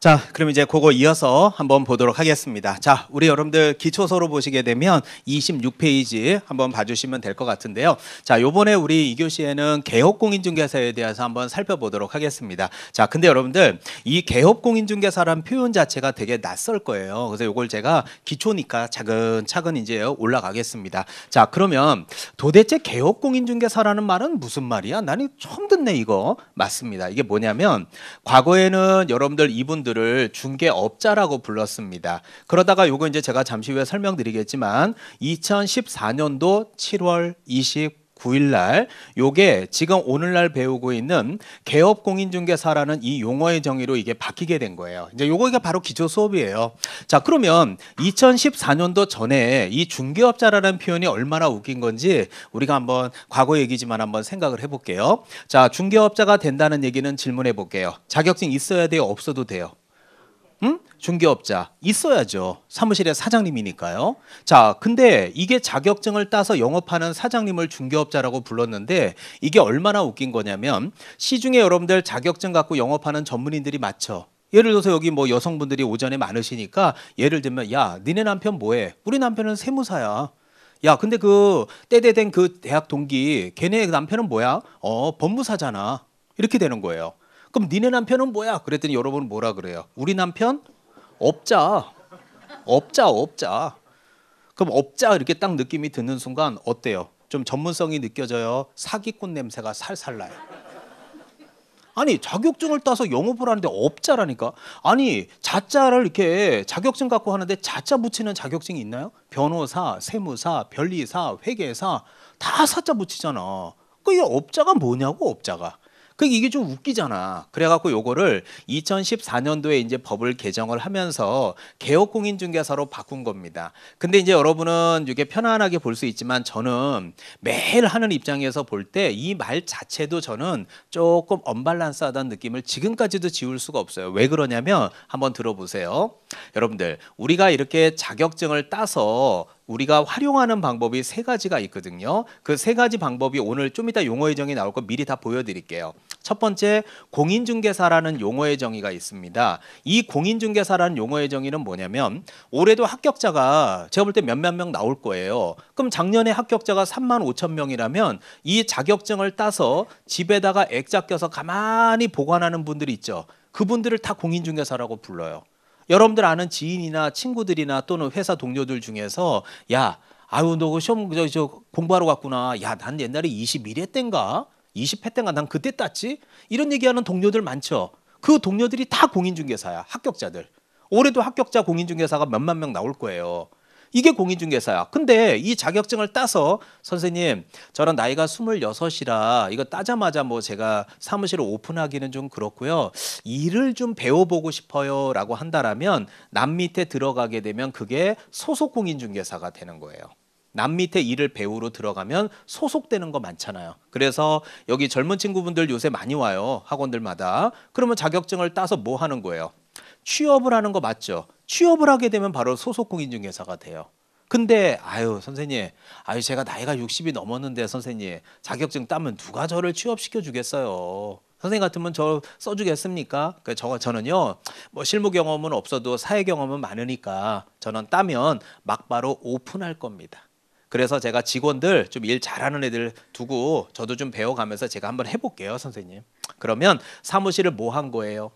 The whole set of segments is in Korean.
자, 그럼 이제 그거 이어서 한번 보도록 하겠습니다. 자, 우리 여러분들 기초서로 보시게 되면 26페이지 한번 봐주시면 될 것 같은데요. 자, 요번에 우리 이교시에는 개업공인중개사에 대해서 한번 살펴보도록 하겠습니다. 자, 근데 여러분들 이 개업공인중개사란 표현 자체가 되게 낯설 거예요. 그래서 요걸 제가 기초니까 차근차근 이제 올라가겠습니다. 자, 그러면 도대체 개업공인중개사라는 말은 무슨 말이야? 나는 처음 듣네, 이거. 맞습니다. 이게 뭐냐면 과거에는 여러분들 이분들 분들을 중개업자라고 불렀습니다. 그러다가 요거 이제 제가 잠시 후에 설명드리겠지만 2014년도 7월 29일 9일날 요게 지금 오늘날 배우고 있는 개업 공인중개사라는 이 용어의 정의로 이게 바뀌게 된 거예요. 이제 요거가 바로 기초 수업이에요. 자 그러면 2014년도 전에 이 중개업자라는 표현이 얼마나 웃긴 건지 우리가 한번 과거 얘기지만 한번 생각을 해볼게요. 자 중개업자가 된다는 얘기는 질문해 볼게요. 자격증 있어야 돼요? 없어도 돼요? 음? 중개업자 있어야죠. 사무실의 사장님이니까요. 자, 근데 이게 자격증을 따서 영업하는 사장님을 중개업자라고 불렀는데 이게 얼마나 웃긴 거냐면 시중에 여러분들 자격증 갖고 영업하는 전문인들이 많죠. 예를 들어서 여기 뭐 여성분들이 오전에 많으시니까 예를 들면 야, 니네 남편 뭐해? 우리 남편은 세무사야. 야, 근데 그 때대된 그 대학 동기 걔네 남편은 뭐야? 어, 법무사잖아. 이렇게 되는 거예요. 그럼 니네 남편은 뭐야? 그랬더니 여러분 뭐라 그래요? 우리 남편 업자. 업자, 업자. 그럼 업자 이렇게 딱 느낌이 드는 순간 어때요? 좀 전문성이 느껴져요. 사기꾼 냄새가 살살 나요. 아니 자격증을 따서 영업을 하는데 업자라니까. 아니 자자를 이렇게 자격증 갖고 하는데 자자 붙이는 자격증이 있나요? 변호사, 세무사, 변리사, 회계사 다 사자 붙이잖아. 그게 업자가 뭐냐고 업자가. 그 이게 좀 웃기잖아. 그래갖고 요거를 2014년도에 이제 법을 개정을 하면서 개업공인중개사로 바꾼 겁니다. 근데 이제 여러분은 이게 편안하게 볼 수 있지만 저는 매일 하는 입장에서 볼 때 이 말 자체도 저는 조금 언발란스하다는 느낌을 지금까지도 지울 수가 없어요. 왜 그러냐면 한번 들어보세요. 여러분들 우리가 이렇게 자격증을 따서 우리가 활용하는 방법이 세 가지가 있거든요. 그 세 가지 방법이 오늘 좀 이따 용어의 정의 나올 거 미리 다 보여드릴게요. 첫 번째 공인중개사라는 용어의 정의가 있습니다. 이 공인중개사라는 용어의 정의는 뭐냐면 올해도 합격자가 제가 볼 때 몇몇 명 나올 거예요. 그럼 작년에 합격자가 3만 5천 명이라면 이 자격증을 따서 집에다가 액자 껴서 가만히 보관하는 분들이 있죠. 그분들을 다 공인중개사라고 불러요. 여러분들 아는 지인이나 친구들이나 또는 회사 동료들 중에서 야 아유 너 그 시험 저, 저 공부하러 갔구나 야 난 옛날에 21회 땐가 20회 땐가 난 그때 땄지 이런 얘기하는 동료들 많죠 그 동료들이 다 공인중개사야 합격자들 올해도 합격자 공인중개사가 몇만 명 나올 거예요 이게 공인중개사야. 근데 이 자격증을 따서 선생님 저런 나이가 2 6이라 이거 따자마자 뭐 제가 사무실을 오픈하기는 좀 그렇고요. 일을 좀 배워보고 싶어요 라고 한다라면 남 밑에 들어가게 되면 그게 소속 공인중개사가 되는 거예요. 남 밑에 일을 배우러 들어가면 소속되는 거 많잖아요. 그래서 여기 젊은 친구분들 요새 많이 와요. 학원들마다. 그러면 자격증을 따서 뭐 하는 거예요? 취업을 하는 거 맞죠? 취업을 하게 되면 바로 소속 공인중개사가 돼요. 근데 아유 선생님 아유 제가 나이가 60이 넘었는데 선생님 자격증 따면 누가 저를 취업시켜 주겠어요. 선생님 같으면 저 써주겠습니까? 그저러 저는요 뭐 실무 경험은 없어도 사회 경험은 많으니까 저는 따면 막바로 오픈할 겁니다. 그래서 제가 직원들 좀 일 잘하는 애들 두고 저도 좀 배워가면서 제가 한번 해볼게요 선생님. 그러면 사무실을 뭐 한 거예요?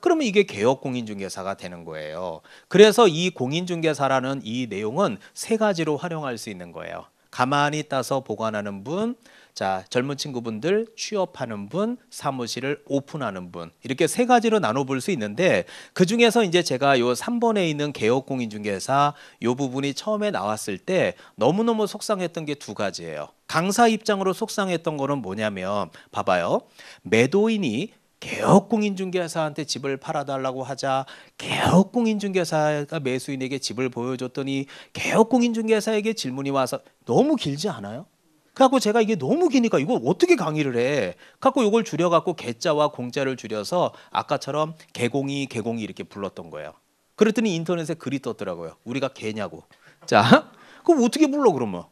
그러면 이게 개혁 공인중개사가 되는 거예요. 그래서 이 공인중개사라는 이 내용은 세 가지로 활용할 수 있는 거예요. 가만히 따서 보관하는 분, 자 젊은 친구분들 취업하는 분, 사무실을 오픈하는 분 이렇게 세 가지로 나눠볼 수 있는데 그 중에서 이제 제가 요 3번에 있는 개혁공인중개사 요 부분이 처음에 나왔을 때 너무 너무 속상했던 게 두 가지예요. 강사 입장으로 속상했던 거는 뭐냐면 봐봐요 매도인이 개업공인중개사한테 집을 팔아달라고 하자 개업공인중개사가 매수인에게 집을 보여줬더니 개업공인중개사에게 질문이 와서 너무 길지 않아요? 그래갖고 제가 이게 너무 기니까 이걸 어떻게 강의를 해? 그래 갖고 이걸 줄여갖고 개자와 공자를 줄여서 아까처럼 개공이 개공이 이렇게 불렀던 거예요. 그랬더니 인터넷에 글이 떴더라고요. 우리가 개냐고. 자, 그럼 어떻게 불러 그러면?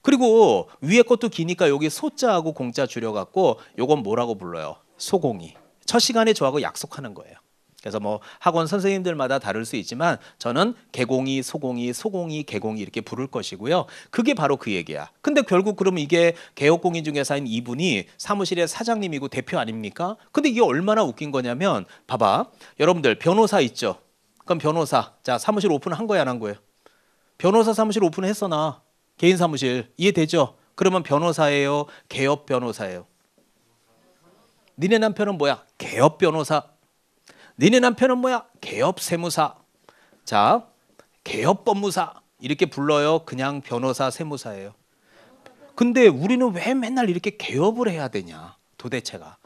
그리고 위에 것도 기니까 여기 소자하고 공자 줄여갖고 이건 뭐라고 불러요? 소공이 첫 시간에 저하고 약속하는 거예요. 그래서 뭐 학원 선생님들마다 다를 수 있지만 저는 개공이 소공이 소공이 개공이 이렇게 부를 것이고요. 그게 바로 그 얘기야. 근데 결국 그럼 이게 개업공인 중개사인 이분이 사무실의 사장님이고 대표 아닙니까? 근데 이게 얼마나 웃긴 거냐면 봐봐. 여러분들 변호사 있죠. 그럼 변호사 자 사무실 오픈한 거야 안 한 거예요? 변호사 사무실 오픈했어 나 개인 사무실 이해되죠? 그러면 변호사예요 개업 변호사예요 니네 남편은 뭐야? 개업 변호사. 니네 남편은 뭐야? 개업 세무사. 자, 개업 법무사 이렇게 불러요. 그냥 변호사 세무사예요. 근데 우리는 왜 맨날 이렇게 개업을 해야 되냐? 도대체가.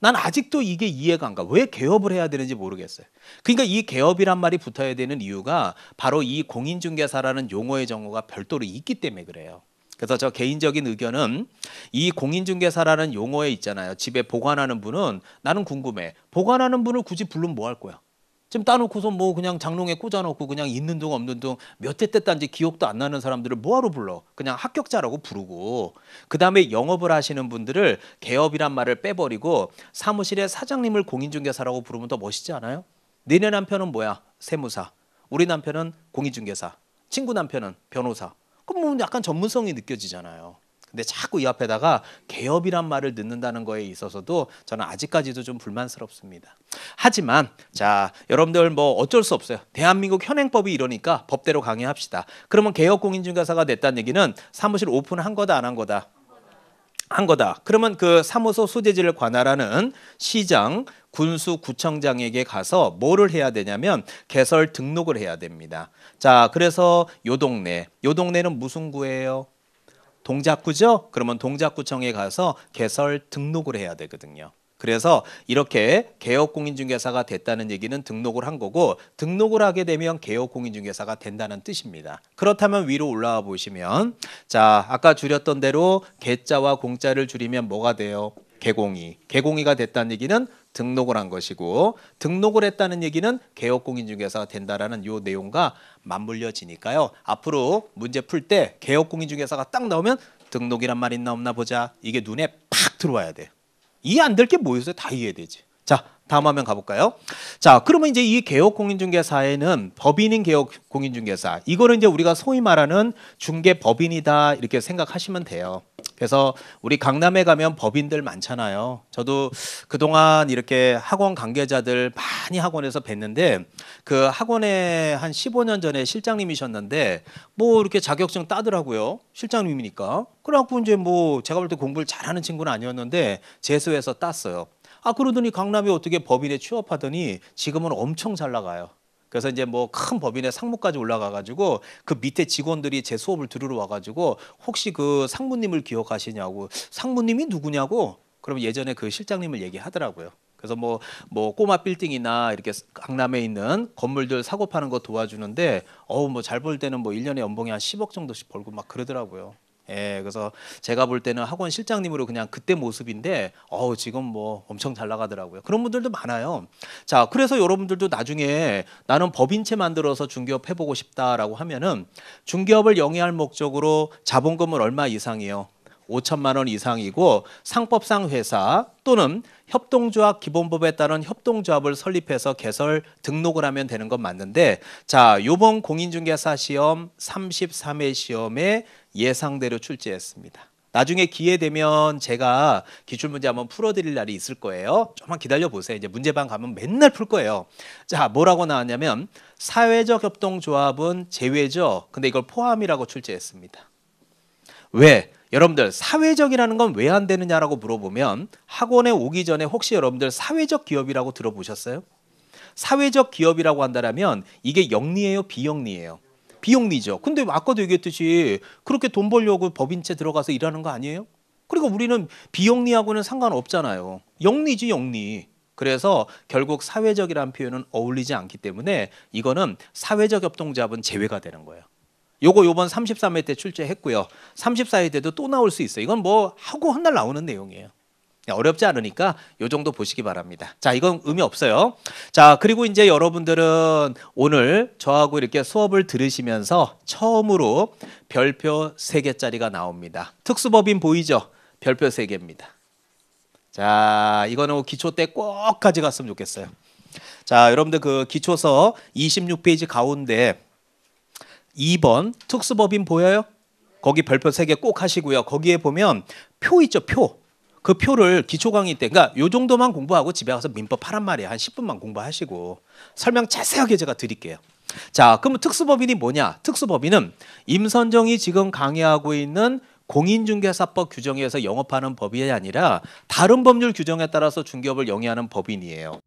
난 아직도 이게 이해가 안 가. 왜 개업을 해야 되는지 모르겠어요. 그러니까 이 개업이란 말이 붙어야 되는 이유가 바로 이 공인중개사라는 용어의 정보가 별도로 있기 때문에 그래요. 그래서 저 개인적인 의견은 이 공인중개사라는 용어에 있잖아요. 집에 보관하는 분은 나는 궁금해. 보관하는 분을 굳이 불면 뭐 할 거야? 지금 따놓고서 뭐 그냥 장롱에 꽂아놓고 그냥 있는 둥 없는 둥몇대해다 딴지 기억도 안 나는 사람들을 뭐하러 불러? 그냥 합격자라고 부르고 그 다음에 영업을 하시는 분들을 개업이란 말을 빼버리고 사무실에 사장님을 공인중개사라고 부르면 더 멋있지 않아요? 내네 남편은 뭐야? 세무사 우리 남편은 공인중개사 친구 남편은 변호사 그럼 뭐 약간 전문성이 느껴지잖아요. 근데 자꾸 이 앞에다가 개업이란 말을 넣는다는 거에 있어서도 저는 아직까지도 좀 불만스럽습니다. 하지만 자 여러분들 뭐 어쩔 수 없어요. 대한민국 현행법이 이러니까 법대로 강의합시다 그러면 개업 공인중개사가 됐다는 얘기는 사무실 오픈한 거다 안 한 거다 한 거다. 그러면 그 사무소 소재지를 관할하는 시장, 군수, 구청장에게 가서 뭐를 해야 되냐면 개설 등록을 해야 됩니다. 자, 그래서 요 동네, 요 동네는 무슨 구예요? 동작구죠? 그러면 동작구청에 가서 개설 등록을 해야 되거든요. 그래서 이렇게 개업공인중개사가 됐다는 얘기는 등록을 한 거고 등록을 하게 되면 개업공인중개사가 된다는 뜻입니다. 그렇다면 위로 올라와 보시면 자 아까 줄였던 대로 개자와 공자를 줄이면 뭐가 돼요? 개공이. 개공이가 됐다는 얘기는 등록을 한 것이고 등록을 했다는 얘기는 개업공인중개사가 된다라는 요 내용과 맞물려지니까요. 앞으로 문제 풀 때 개업공인중개사가 딱 나오면 등록이란 말이 나없나 보자. 이게 눈에 팍 들어와야 돼. 요 이해 안 될 게 뭐 있어요? 다 이해되지. 자, 다음 화면 가볼까요? 자, 그러면 이제 이 개혁 공인중개사에는 법인인 개혁 공인중개사 이거는 이제 우리가 소위 말하는 중개 법인이다 이렇게 생각하시면 돼요. 그래서 우리 강남에 가면 법인들 많잖아요. 저도 그동안 이렇게 학원 관계자들 많이 학원에서 뵀는데 그 학원에 한 15년 전에 실장님이셨는데 뭐 이렇게 자격증 따더라고요. 실장님이니까. 그래갖고 이제 뭐 제가 볼 때 공부를 잘하는 친구는 아니었는데 재수해서 땄어요. 아 그러더니 강남에 어떻게 법인에 취업하더니 지금은 엄청 잘 나가요. 그래서 이제 뭐 큰 법인의 상무까지 올라가가지고 그 밑에 직원들이 제 수업을 들으러 와가지고 혹시 그 상무님을 기억하시냐고 상무님이 누구냐고 그럼 예전에 그 실장님을 얘기하더라고요. 그래서 뭐, 뭐 꼬마 빌딩이나 이렇게 강남에 있는 건물들 사고 파는 거 도와주는데 어우 뭐잘벌 때는 뭐 1년에 연봉이 한 10억 정도씩 벌고 막 그러더라고요. 예, 그래서 제가 볼 때는 학원 실장님으로 그냥 그때 모습인데 어우 지금 뭐 엄청 잘 나가더라고요. 그런 분들도 많아요. 자, 그래서 여러분들도 나중에 나는 법인체 만들어서 중개업 해보고 싶다라고 하면은 중개업을 영위할 목적으로 자본금을 얼마 이상이요? 5천만 원 이상이고 상법상 회사 또는 협동조합 기본법에 따른 협동조합을 설립해서 개설 등록을 하면 되는 건 맞는데 자 요번 공인중개사 시험 33회 시험에 예상대로 출제했습니다. 나중에 기회 되면 제가 기출 문제 한번 풀어드릴 날이 있을 거예요. 조금만 기다려 보세요. 이제 문제방 가면 맨날 풀 거예요. 자, 뭐라고 나왔냐면 사회적 협동조합은 제외죠. 근데 이걸 포함이라고 출제했습니다. 왜? 여러분들 사회적이라는 건 왜 안 되느냐라고 물어보면 학원에 오기 전에 혹시 여러분들 사회적 기업이라고 들어보셨어요? 사회적 기업이라고 한다면 이게 영리예요, 비영리예요? 비영리죠. 근데 아까도 얘기했듯이 그렇게 돈 벌려고 법인체 들어가서 일하는 거 아니에요? 그리고 우리는 비영리하고는 상관없잖아요. 영리지 영리. 그래서 결국 사회적이라는 표현은 어울리지 않기 때문에 이거는 사회적 협동조합은 제외가 되는 거예요. 요거 요번 33회 때 출제했고요. 34회 때도 또 나올 수 있어요. 이건 뭐 하고 한날 나오는 내용이에요. 네, 어렵지 않으니까 요 정도 보시기 바랍니다. 자, 이건 의미 없어요. 자, 그리고 이제 여러분들은 오늘 저하고 이렇게 수업을 들으시면서 처음으로 별표 3개짜리가 나옵니다. 특수법인 보이죠? 별표 3개입니다. 자, 이거는 뭐 기초 때 꼭 가져갔으면 좋겠어요. 자, 여러분들 그 기초서 26페이지 가운데 2번 특수법인 보여요? 거기 별표 3개 꼭 하시고요. 거기에 보면 표 있죠, 표. 그 표를 기초 강의 때, 그러니까 요 정도만 공부하고 집에 가서 민법 하란 말이에요. 한 10분만 공부하시고 설명 자세하게 제가 드릴게요. 자, 그러면 특수법인이 뭐냐? 특수법인은 임선정이 지금 강의하고 있는 공인중개사법 규정에 서 영업하는 법이 아니라 다른 법률 규정에 따라서 중개업을 영위하는 법인이에요.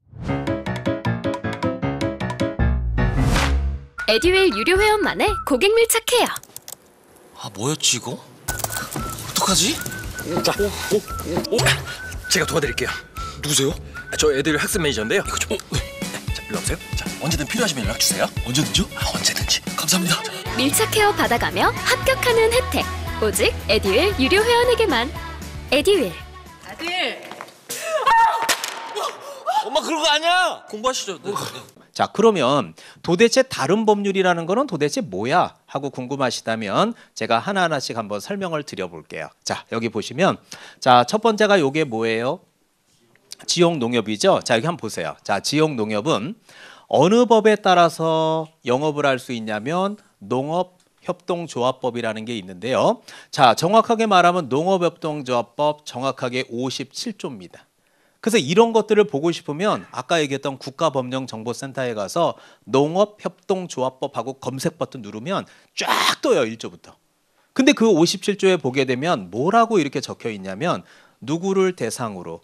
에듀웰 유료 회원만의 고객 밀착해요. 아 뭐였지 이거? 어떡하지? 자, 오, 오, 오. 제가 도와드릴게요. 누구세요? 아, 저 애들 학습 매니저인데요. 이거 좀. 어? 자, 일로 와세요 자, 언제든 필요하시면 연락 주세요. 언제든지 아, 언제든지. 감사합니다. 밀착해어 받아가며 합격하는 혜택. 오직 에듀윌 유료 회원에게만. 에듀윌. 아들. 엄마 그런 거 아니야. 공부하시죠. 네. 자, 그러면 도대체 다른 법률이라는 거는 도대체 뭐야? 하고 궁금하시다면 제가 하나하나씩 한번 설명을 드려볼게요. 자, 여기 보시면 자, 첫 번째가 요게 뭐예요? 지역 농협이죠. 자, 여기 한번 보세요. 자, 지역 농협은 어느 법에 따라서 영업을 할 수 있냐면 농업 협동조합법이라는 게 있는데요. 자, 정확하게 말하면 농업협동조합법 정확하게 57조입니다. 그래서 이런 것들을 보고 싶으면 아까 얘기했던 국가법령정보센터에 가서 농업협동조합법하고 검색 버튼 누르면 쫙 떠요 1조부터. 근데 그 57조에 보게 되면 뭐라고 이렇게 적혀 있냐면 누구를 대상으로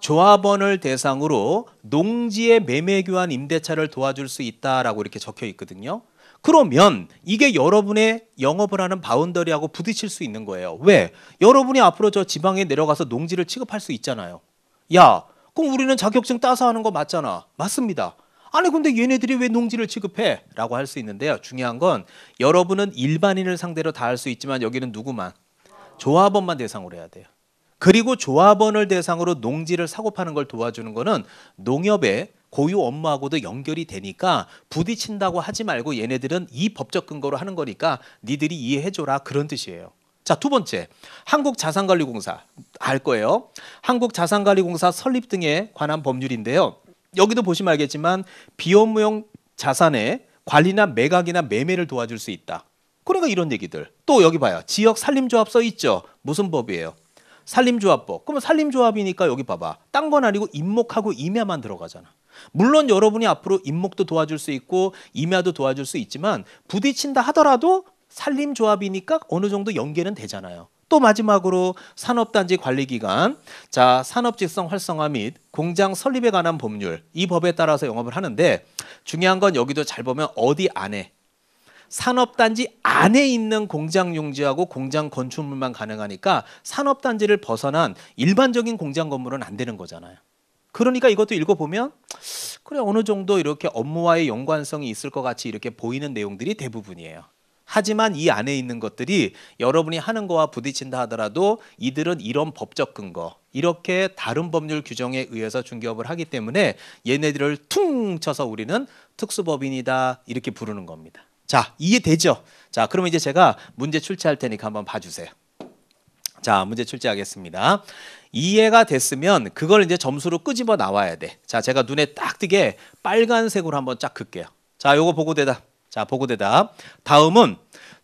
조합원을 대상으로 농지의 매매 교환 임대차를 도와줄 수 있다라고 이렇게 적혀 있거든요. 그러면 이게 여러분의 영업을 하는 바운더리하고 부딪힐 수 있는 거예요. 왜? 여러분이 앞으로 저 지방에 내려가서 농지를 취급할 수 있잖아요. 야, 그럼 우리는 자격증 따서 하는 거 맞잖아. 맞습니다. 아니 근데 얘네들이 왜 농지를 취급해? 라고 할 수 있는데요. 중요한 건 여러분은 일반인을 상대로 다 할 수 있지만 여기는 누구만? 조합원만 대상으로 해야 돼요. 그리고 조합원을 대상으로 농지를 사고 파는 걸 도와주는 거는 농협의 고유 업무하고도 연결이 되니까 부딪힌다고 하지 말고 얘네들은 이 법적 근거로 하는 거니까 니들이 이해해줘라 그런 뜻이에요. 자두 번째 한국자산관리공사 알 거예요. 한국자산관리공사 설립 등에 관한 법률인데요. 여기도 보시면 알겠지만 비업무용 자산의 관리나 매각이나 매매를 도와줄 수 있다. 그러니까 이런 얘기들. 또 여기 봐요. 지역 산림조합 써 있죠. 무슨 법이에요? 산림조합법. 그러면 산림조합이니까 여기 봐봐. 딴 건 아니고 임목하고 임야만 들어가잖아. 물론 여러분이 앞으로 임목도 도와줄 수 있고 임야도 도와줄 수 있지만 부딪힌다 하더라도 산림조합이니까 어느 정도 연계는 되잖아요. 또 마지막으로 산업단지 관리기관, 자 산업직성 활성화 및 공장 설립에 관한 법률 이 법에 따라서 영업을 하는데 중요한 건 여기도 잘 보면 어디 안에 산업단지 안에 있는 공장 용지하고 공장 건축물만 가능하니까 산업단지를 벗어난 일반적인 공장 건물은 안 되는 거잖아요. 그러니까 이것도 읽어보면 그래 어느 정도 이렇게 업무와의 연관성이 있을 것 같이 이렇게 보이는 내용들이 대부분이에요. 하지만 이 안에 있는 것들이 여러분이 하는 거와 부딪힌다 하더라도 이들은 이런 법적 근거 이렇게 다른 법률 규정에 의해서 중개업을 하기 때문에 얘네들을 퉁 쳐서 우리는 특수법인이다 이렇게 부르는 겁니다. 자 이해되죠? 자 그러면 이제 제가 문제 출제할 테니까 한번 봐주세요. 자 문제 출제하겠습니다. 이해가 됐으면 그걸 이제 점수로 끄집어 나와야 돼. 자 제가 눈에 딱 띄게 빨간색으로 한번 쫙 긋게요. 자 요거 보고 대답. 자, 보고 대답. 다음은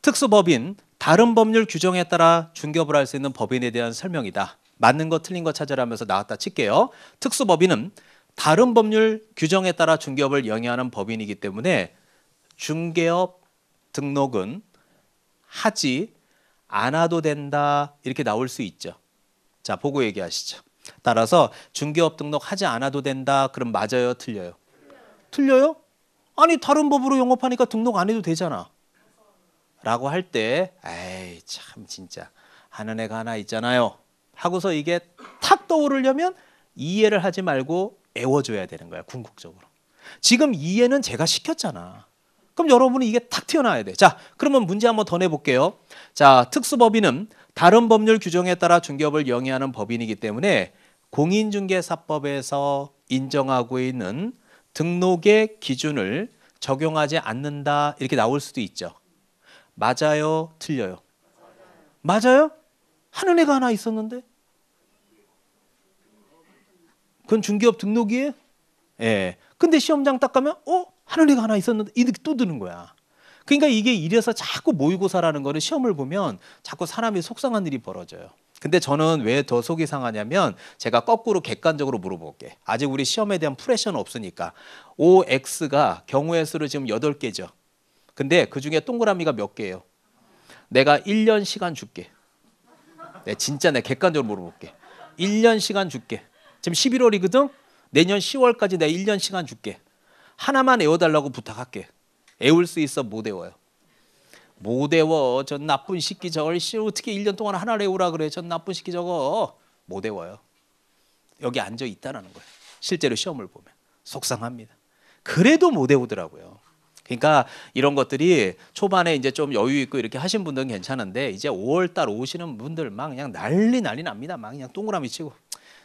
특수법인 다른 법률 규정에 따라 중개업을 할 수 있는 법인에 대한 설명이다. 맞는 거 틀린 거 찾으라면서 나왔다 칠게요. 특수법인은 다른 법률 규정에 따라 중개업을 영위하는 법인이기 때문에 중개업 등록은 하지 않아도 된다 이렇게 나올 수 있죠. 자 보고 얘기하시죠. 따라서 중개업 등록하지 않아도 된다 그럼 맞아요 틀려요? 틀려요? 아니 다른 법으로 영업하니까 등록 안 해도 되잖아. 라고 할 때 에이 참 진짜 하는 애가 하나 있잖아요. 하고서 이게 탁 떠오르려면 이해를 하지 말고 애워줘야 되는 거야 궁극적으로. 지금 이해는 제가 시켰잖아. 그럼 여러분이 이게 탁 튀어나와야 돼. 자, 그러면 문제 한번 더 내볼게요. 자, 특수법인은 다른 법률 규정에 따라 중개업을 영위하는 법인이기 때문에 공인중개사법에서 인정하고 있는 등록의 기준을 적용하지 않는다 이렇게 나올 수도 있죠. 맞아요, 틀려요. 맞아요? 하는 애가 하나 있었는데? 그건 중개업 등록이에요? 예. 근데 시험장 딱 가면 어? 하는 애가 하나 있었는데 이렇게 또 드는 거야. 그러니까 이게 이래서 자꾸 모의고사라는 거는 시험을 보면 자꾸 사람이 속상한 일이 벌어져요. 근데 저는 왜 더 속이 상하냐면 제가 거꾸로 객관적으로 물어볼게. 아직 우리 시험에 대한 프레션는 없으니까. OX가 경우의 수를 지금 8개죠. 근데 그중에 동그라미가 몇 개예요? 내가 1년 시간 줄게. 내 네, 진짜 내 객관적으로 물어볼게. 1년 시간 줄게. 지금 11월이거든. 내년 10월까지 내 1년 시간 줄게. 하나만 외워달라고 부탁할게. 외울수 있어 못 외워요. 못 외워. 전 나쁜 식기 저걸 어떻게 1년 동안 하나 외우라 그래. 전 나쁜 식기 저거 못 외워요. 여기 앉아 있다라는 거예요. 실제로 시험을 보면 속상합니다. 그래도 못 외우더라고요. 그러니까 이런 것들이 초반에 이제 좀 여유 있고 이렇게 하신 분들은 괜찮은데 이제 5월 달 오시는 분들 막 그냥 난리 난리 납니다. 막 그냥 동그라미 치고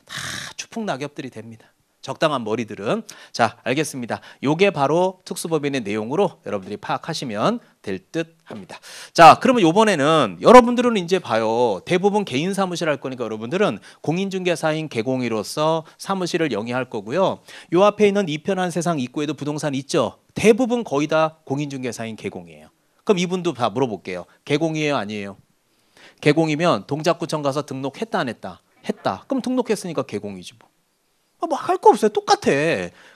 다 추풍 낙엽들이 됩니다. 적당한 머리들은 자 알겠습니다. 요게 바로 특수법인의 내용으로 여러분들이 파악하시면 될 듯 합니다. 자 그러면 요번에는 여러분들은 이제 봐요. 대부분 개인 사무실 할 거니까 여러분들은 공인중개사인 개공이로서 사무실을 영위할 거고요. 요 앞에 있는 이편한 세상 입구에도 부동산 있죠. 대부분 거의 다 공인중개사인 개공이에요. 그럼 이분도 다 물어볼게요. 개공이에요 아니에요? 개공이면 동작구청 가서 등록했다 안 했다? 했다. 그럼 등록했으니까 개공이지 뭐. 아, 뭐할 거 없어요. 똑같아.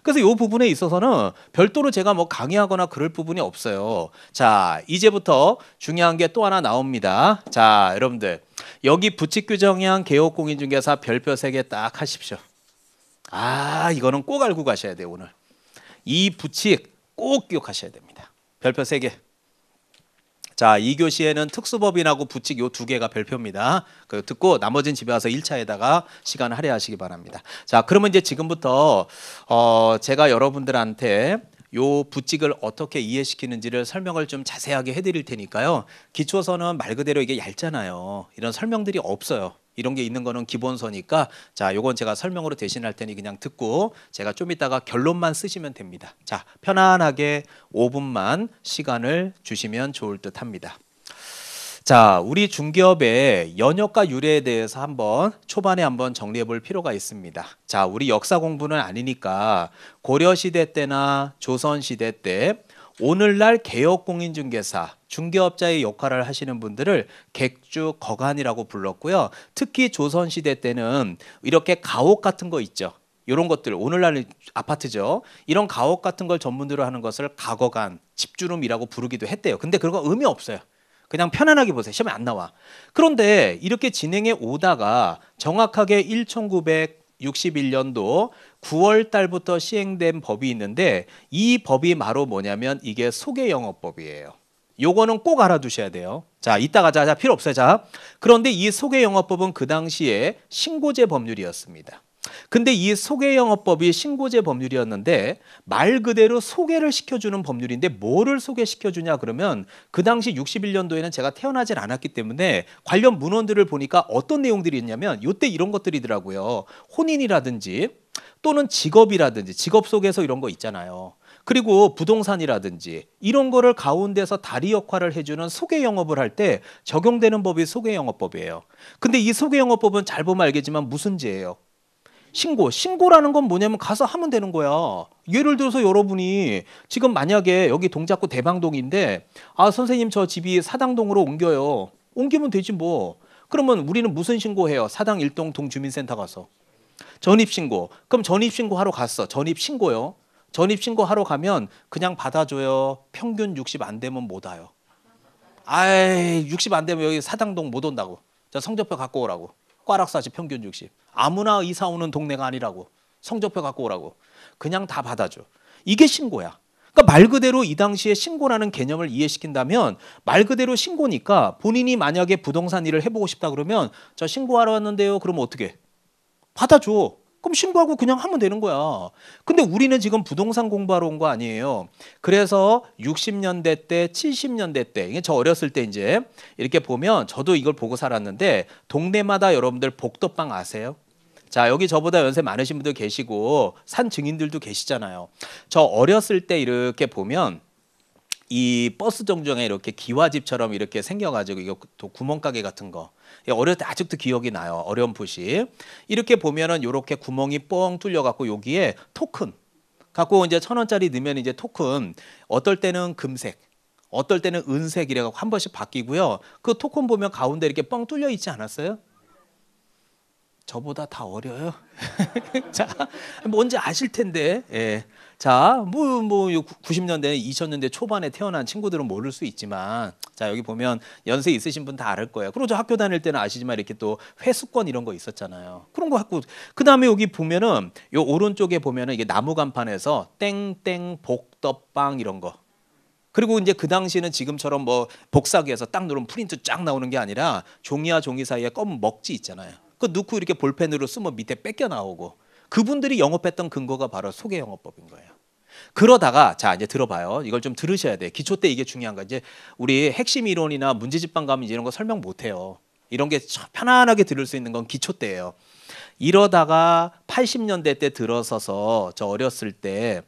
그래서 이 부분에 있어서는 별도로 제가 뭐 강의하거나 그럴 부분이 없어요. 자, 이제부터 중요한 게 또 하나 나옵니다. 자, 여러분들 여기 부칙규정향 개업공인중개사 별표 3개딱 하십시오. 아, 이거는 꼭 알고 가셔야 돼요 오늘. 이 부칙 꼭 기억하셔야 됩니다. 별표 3 개. 자, 이교시에는 특수법인하고 부칙 요 두 개가 별표입니다. 그 듣고 나머지는 집에 와서 1차에다가 시간 을 할애하시기 바랍니다. 자, 그러면 이제 지금부터 어 제가 여러분들한테 요 부칙을 어떻게 이해시키는지를 설명을 좀 자세하게 해드릴 테니까요. 기초서는 말 그대로 이게 얇잖아요. 이런 설명들이 없어요. 이런 게 있는 거는 기본서니까 자, 요건 제가 설명으로 대신할 테니 그냥 듣고 제가 좀 이따가 결론만 쓰시면 됩니다. 자, 편안하게 5분만 시간을 주시면 좋을 듯 합니다. 자, 우리 중기업의 연역과 유래에 대해서 한번 초반에 한번 정리해 볼 필요가 있습니다. 자, 우리 역사 공부는 아니니까 고려 시대 때나 조선 시대 때 오늘날 개업공인중개사 중개업자의 역할을 하시는 분들을 객주 거관이라고 불렀고요. 특히 조선시대 때는 이렇게 가옥 같은 거 있죠. 이런 것들 오늘날 아파트죠. 이런 가옥 같은 걸전문대로 하는 것을 가거간 집주름이라고 부르기도 했대요. 근데 그거 의미 없어요. 그냥 편안하게 보세요. 시험에 안 나와. 그런데 이렇게 진행해 오다가 정확하게 1961년도 9월 달부터 시행된 법이 있는데 이 법이 바로 뭐냐면 이게 소개 영업법이에요. 요거는 꼭 알아두셔야 돼요. 자, 이따가 자, 자 필요 없어요. 자. 그런데 이 소개 영업법은 그 당시에 신고제 법률이었습니다. 근데 이 소개 영업법이 신고제 법률이었는데 말 그대로 소개를 시켜주는 법률인데 뭐를 소개시켜주냐 그러면 그 당시 61년도에는 제가 태어나질 않았기 때문에 관련 문헌들을 보니까 어떤 내용들이 있냐면 요때 이런 것들이더라고요. 혼인이라든지 또는 직업이라든지 직업 속에서 이런 거 있잖아요. 그리고 부동산이라든지 이런 거를 가운데서 다리 역할을 해주는 소개 영업을 할 때 적용되는 법이 소개 영업법이에요. 근데 이 소개 영업법은 잘 보면 알겠지만 무슨 죄예요? 신고. 신고라는 건 뭐냐면 가서 하면 되는 거야. 예를 들어서 여러분이 지금 만약에 여기 동작구 대방동인데 아 선생님 저 집이 사당동으로 옮겨요. 옮기면 되지 뭐. 그러면 우리는 무슨 신고해요? 사당 1동 동주민센터 가서. 전입신고. 그럼 전입신고 하러 갔어. 전입신고요. 전입신고 하러 가면 그냥 받아줘요. 평균 60 안 되면 못 와요. 아이, 60 안 되면 여기 사당동 못 온다고. 자, 성적표 갖고 오라고. 꽈락사시 평균 60. 아무나 이사 오는 동네가 아니라고. 성적표 갖고 오라고. 그냥 다 받아줘. 이게 신고야. 그러니까 말 그대로 이 당시에 신고라는 개념을 이해시킨다면 말 그대로 신고니까 본인이 만약에 부동산 일을 해보고 싶다 그러면 저 신고하러 왔는데요. 그러면 어떻게? 받아줘. 그럼 신고하고 그냥 하면 되는 거야. 근데 우리는 지금 부동산 공부하러 온 거 아니에요. 그래서 60년대 때, 70년대 때, 이게 저 어렸을 때 이제 이렇게 보면 저도 이걸 보고 살았는데 동네마다 여러분들 복덕방 아세요? 자, 여기 저보다 연세 많으신 분들 계시고 산 증인들도 계시잖아요. 저 어렸을 때 이렇게 보면 이 버스 정류장에 이렇게 기와집처럼 이렇게 생겨가지고 이거 또 구멍가게 같은 거 예, 어렸을 때 아직도 기억이 나요. 어렴풋이. 이렇게 보면은 요렇게 구멍이 뻥 뚫려 갖고 여기에 토큰 갖고 이제 천 원짜리 넣으면 이제 토큰 어떨 때는 금색 어떨 때는 은색 이래갖고 한 번씩 바뀌고요. 그 토큰 보면 가운데 이렇게 뻥 뚫려 있지 않았어요? 저보다 다 어려요. 자, 뭔지 아실 텐데. 예. 자, 뭐, 뭐, 90년대, 2000년대 초반에 태어난 친구들은 모를 수 있지만, 자, 여기 보면 연세 있으신 분 다 알 거예요. 그리고 저 학교 다닐 때는 아시지만 이렇게 또 회수권 이런 거 있었잖아요. 그런 거 갖고, 그 다음에 여기 보면은, 요 오른쪽에 보면은 이게 나무 간판에서 땡땡 복덕빵 이런 거. 그리고 이제 그당시는 지금처럼 뭐 복사기에서 딱 누르면 프린트 쫙 나오는 게 아니라 종이와 종이 사이에 껌 먹지 있잖아요. 그 넣고 이렇게 볼펜으로 쓰면 밑에 뺏겨 나오고 그분들이 영업했던 근거가 바로 소개 영업법인 거예요. 그러다가 자 이제 들어봐요. 이걸 좀 들으셔야 돼. 기초 때 이게 중요한 거 이제 우리 핵심 이론이나 문제집방 가면 이런 거 설명 못 해요. 이런 게 편안하게 들을 수 있는 건 기초 때예요. 이러다가 80년대 때 들어서서 저 어렸을 때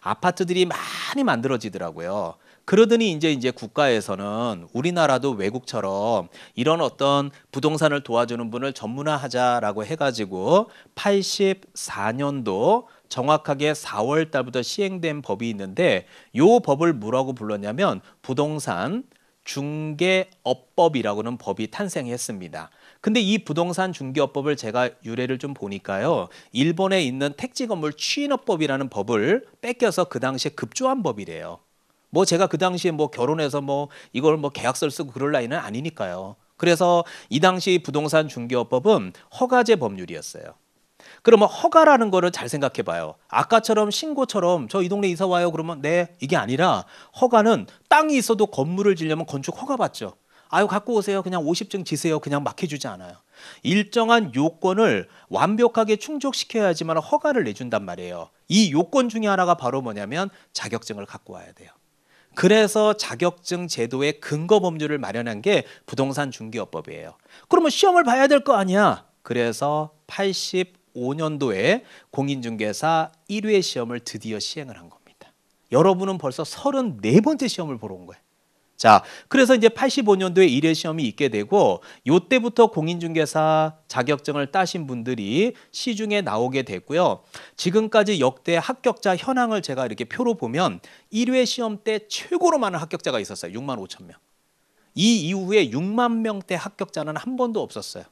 아파트들이 많이 만들어지더라고요. 그러더니 이제 이제 국가에서는 우리나라도 외국처럼 이런 어떤 부동산을 도와주는 분을 전문화하자라고 해가지고 84년도 정확하게 4월 달부터 시행된 법이 있는데 요 법을 뭐라고 불렀냐면 부동산 중개업법이라고는 법이 탄생했습니다. 근데 이 부동산 중개업법을 제가 유래를 좀 보니까요. 일본에 있는 택지 건물 취인업법이라는 법을 뺏겨서 그 당시에 급조한 법이래요. 뭐 제가 그 당시에 뭐 결혼해서 뭐 이걸 뭐 계약서를 쓰고 그럴 나이는 아니니까요. 그래서 이 당시 부동산 중개업법은 허가제 법률이었어요. 그러면 허가라는 거를 잘 생각해 봐요. 아까처럼 신고처럼 저 이 동네 이사 와요 그러면 네 이게 아니라 허가는 땅이 있어도 건물을 지려면 건축 허가 받죠. 아유 갖고 오세요. 그냥 5 0층 지세요. 그냥 막해 주지 않아요. 일정한 요건을 완벽하게 충족시켜야지만 허가를 내준단 말이에요. 이 요건 중에 하나가 바로 뭐냐면 자격증을 갖고 와야 돼요. 그래서 자격증 제도의 근거 법률을 마련한 게 부동산 중개업법이에요. 그러면 시험을 봐야 될 거 아니야. 그래서 85년도에 공인중개사 1회 시험을 드디어 시행을 한 겁니다. 여러분은 벌써 34번째 시험을 보러 온 거예요. 자, 그래서 이제 85년도에 1회 시험이 있게 되고 요때부터 공인중개사 자격증을 따신 분들이 시중에 나오게 됐고요. 지금까지 역대 합격자 현황을 제가 이렇게 표로 보면 1회 시험 때 최고로 많은 합격자가 있었어요. 6만 5천 명. 이 이후에 6만 명대 합격자는 한 번도 없었어요.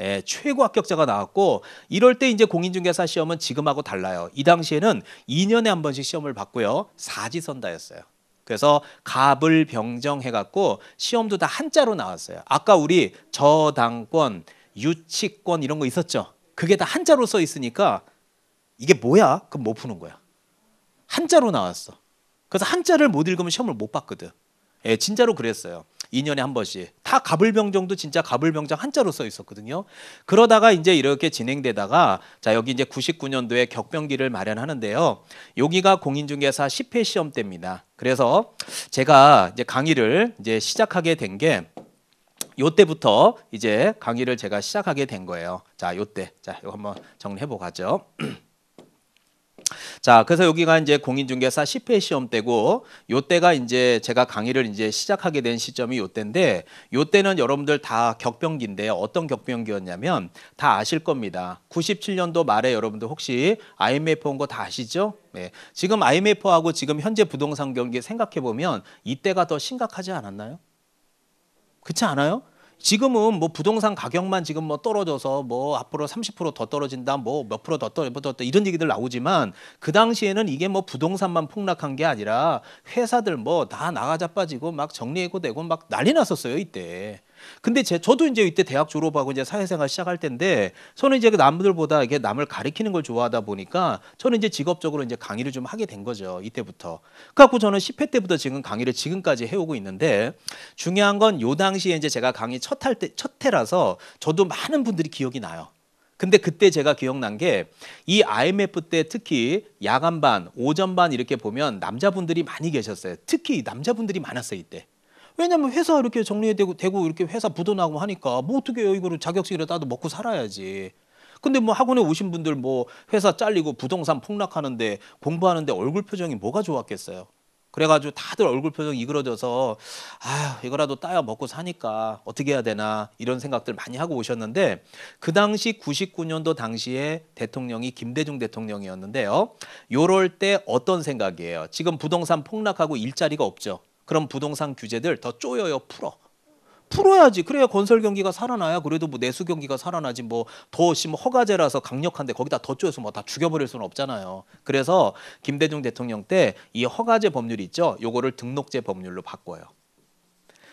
예, 최고 합격자가 나왔고 이럴 때 이제 공인중개사 시험은 지금하고 달라요. 이 당시에는 2년에 한 번씩 시험을 받고요. 사지선다였어요. 그래서 갑을 병정해갖고 시험도 다 한자로 나왔어요. 아까 우리 저당권, 유치권 이런 거 있었죠. 그게 다 한자로 써 있으니까 이게 뭐야? 그럼 못 뭐 푸는 거야. 한자로 나왔어. 그래서 한자를 못 읽으면 시험을 못 봤거든. 예, 진짜로 그랬어요. 2년에 한 번씩 다 가불병정도 진짜 가불병정 한자로 써 있었거든요. 그러다가 이제 이렇게 진행되다가 자 여기 이제 99년도에 격변기를 마련하는데요. 여기가 공인중개사 10회 시험 때입니다. 그래서 제가 이제 강의를 이제 시작하게 된 게 요때부터 이제 강의를 제가 시작하게 된 거예요. 자, 요때. 자, 이거 한번 정리해 보고 가죠. 자, 그래서 여기가 이제 공인중개사 10회 시험 때고 요때가 이제 제가 강의를 이제 시작하게 된 시점이 요때인데 요때는 여러분들 다격변기인데 어떤 격변기였냐면다 아실 겁니다. 97년도 말에 여러분들 혹시 IMF 온 거 다 아시죠? 네. 지금 IMF하고 지금 현재 부동산 경기 생각해 보면 이때가 더 심각하지 않았나요? 그렇지 않아요? 지금은 뭐 부동산 가격만 지금 뭐 떨어져서 뭐 앞으로 30%더 떨어진다 뭐 몇 프로 더 떨어졌다 뭐 뭐 이런 얘기들 나오지만 그 당시에는 이게 뭐 부동산만 폭락한 게 아니라 회사들 뭐 다 나가 자빠지고 막 정리해고 되고 막 난리 났었어요 이때. 근데 제 저도 이제 이때 대학 졸업하고 이제 사회생활 시작할 때인데 저는 이제 그 남들보다 이게 남을 가리키는 걸 좋아하다 보니까 저는 이제 직업적으로 이제 강의를 좀 하게 된 거죠. 이때부터. 그래갖고 저는 10회 때부터 지금 강의를 지금까지 해오고 있는데 중요한 건 요 당시에 이제 제가 강의 첫할때첫 해라서 저도 많은 분들이 기억이 나요. 근데 그때 제가 기억난 게 이 IMF 때 특히 야간반, 오전반 이렇게 보면 남자분들이 많이 계셨어요. 특히 남자분들이 많았어요, 이때. 왜냐면 회사 이렇게 정리되고 되고 이렇게 회사 부도나고 하니까 뭐 어떻게 해요 이거를 자격증이라도 먹고 살아야지. 근데 뭐 학원에 오신 분들 뭐 회사 잘리고 부동산 폭락하는데 공부하는데 얼굴 표정이 뭐가 좋았겠어요. 그래가지고 다들 얼굴 표정 이그러져서 아 이거라도 따야 먹고 사니까 어떻게 해야 되나 이런 생각들 많이 하고 오셨는데 그 당시 99년도 당시에 대통령이 김대중 대통령이었는데요. 요럴 때 어떤 생각이에요? 지금 부동산 폭락하고 일자리가 없죠. 그런 부동산 규제들 더 쪼여요 풀어. 풀어야지. 그래야 건설 경기가 살아나야 그래도 뭐 내수 경기가 살아나지 뭐 더 심 허가제라서 강력한데 거기다 더 쪼여서 뭐 다 죽여버릴 수는 없잖아요. 그래서 김대중 대통령 때 이 허가제 법률 있죠. 요거를 등록제 법률로 바꿔요.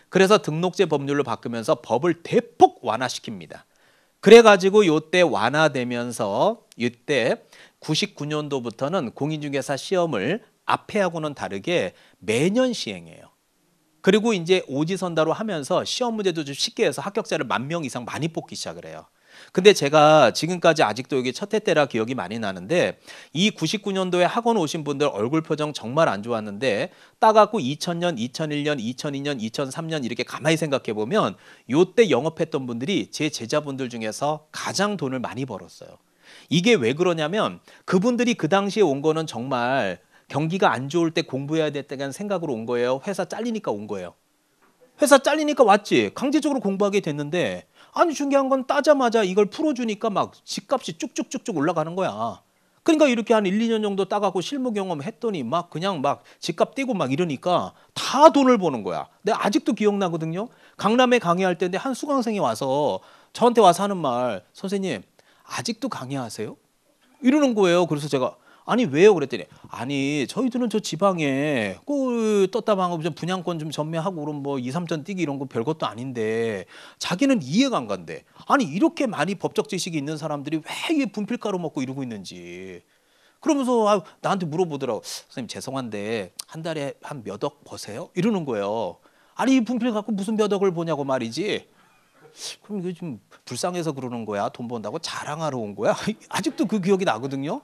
그래서 등록제 법률로 바꾸면서 법을 대폭 완화시킵니다. 그래가지고 요때 완화되면서 이때 99년도부터는 공인중개사 시험을 앞에 하고는 다르게 매년 시행해요. 그리고 이제 오지선다로 하면서 시험 문제도 좀 쉽게 해서 합격자를 만 명 이상 많이 뽑기 시작을 해요. 근데 제가 지금까지 아직도 여기 첫 해 때라 기억이 많이 나는데 이 99년도에 학원 오신 분들 얼굴 표정 정말 안 좋았는데 따갖고 2000년, 2001년, 2002년, 2003년 이렇게 가만히 생각해 보면 요때 영업했던 분들이 제 제자분들 중에서 가장 돈을 많이 벌었어요. 이게 왜 그러냐면 그분들이 그 당시에 온 거는 정말 경기가 안 좋을 때 공부해야 됐다는 생각으로 온 거예요. 회사 잘리니까 온 거예요. 회사 잘리니까 왔지. 강제적으로 공부하게 됐는데 아니 중요한 건 따자마자 이걸 풀어주니까 막 집값이 쭉쭉쭉쭉 올라가는 거야. 그러니까 이렇게 한 1, 2년 정도 따가고 실무 경험 했더니 막 그냥 막 집값 뛰고 막 이러니까 다 돈을 버는 거야. 내가 아직도 기억나거든요. 강남에 강의할 때인데 한 수강생이 와서 저한테 와서 하는 말 선생님 아직도 강의하세요? 이러는 거예요. 그래서 제가 아니 왜요? 그랬더니 아니 저희들은 저 지방에 꿀 떴다방어 좀 분양권 좀 전매하고 그럼 뭐 2, 3천 뛰기 이런 거 별것도 아닌데 자기는 이해가 안 간대. 아니 이렇게 많이 법적 지식이 있는 사람들이 왜 이게 분필가루 먹고 이러고 있는지. 그러면서 아, 나한테 물어보더라고. 선생님 죄송한데 한 달에 한 몇 억 버세요? 이러는 거예요. 아니 이 분필 갖고 무슨 몇 억을 보냐고 말이지. 그럼 이게 좀 불쌍해서 그러는 거야? 돈 번다고 자랑하러 온 거야? 아직도 그 기억이 나거든요.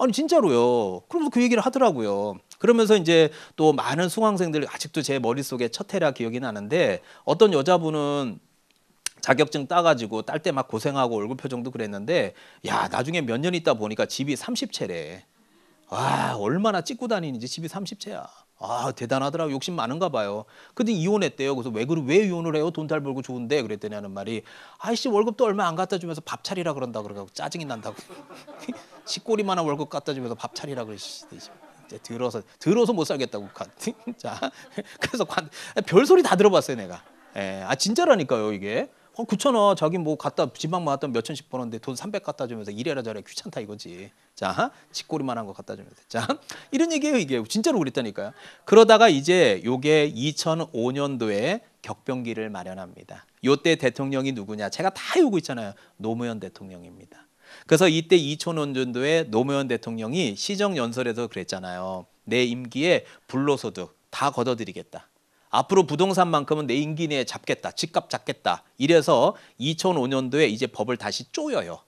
아니 진짜로요. 그러면서 그 얘기를 하더라고요. 그러면서 이제 또 많은 수강생들이 아직도 제 머릿속에 첫 해라 기억이 나는데 어떤 여자분은 자격증 따가지고 딸 때 막 고생하고 얼굴 표정도 그랬는데 야 나중에 몇 년 있다 보니까 집이 30채래. 와 얼마나 찍고 다니는지 집이 30채야. 아 대단하더라 욕심 많은가 봐요. 근데 이혼했대요. 그래서 왜 그래 왜 이혼을 해요? 돈 잘 벌고 좋은데 그랬더니 하는 말이 아이씨 월급도 얼마 안 갖다 주면서 밥 차리라 그런다 그러고 짜증이 난다고 식꼬리만한 월급 갖다 주면서 밥 차리라 그러시듯이. 제 들어서 들어서 못 살겠다고 자 그래서 관, 별소리 다 들어봤어요 내가 에, 예, 아 진짜라니까요 이게 어, 9천 원 자기 뭐갔다 지방만 갔던몇 천씩 버는데 돈 300 갖다 주면서 이래라 저래 귀찮다 이거지. 자, 짓꼬리만 한 거 갖다 주면서. 자, 이런 얘기예요 이게. 진짜로 그랬다니까요. 그러다가 이제 요게 2005년도에 격변기를 마련합니다. 요때 대통령이 누구냐? 제가 다 알고 있잖아요. 노무현 대통령입니다. 그래서 이때 2005년도에 노무현 대통령이 시정연설에서 그랬잖아요. 내 임기에 불로소득 다 걷어들이겠다. 앞으로 부동산만큼은 내 임기 내에 잡겠다. 집값 잡겠다. 이래서 2005년도에 이제 법을 다시 쪼여요.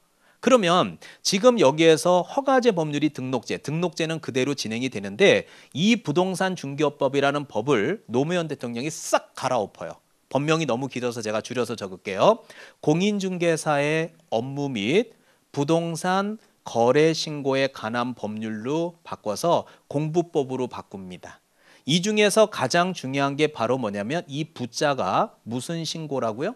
그러면 지금 여기에서 허가제 법률이 등록제, 등록제는 그대로 진행이 되는데 이 부동산 중개업법이라는 법을 노무현 대통령이 싹 갈아엎어요. 법명이 너무 길어서 제가 줄여서 적을게요. 공인중개사의 업무 및 부동산 거래 신고에 관한 법률로 바꿔서 공부법으로 바꿉니다. 이 중에서 가장 중요한 게 바로 뭐냐면 이 부자가 무슨 신고라고요?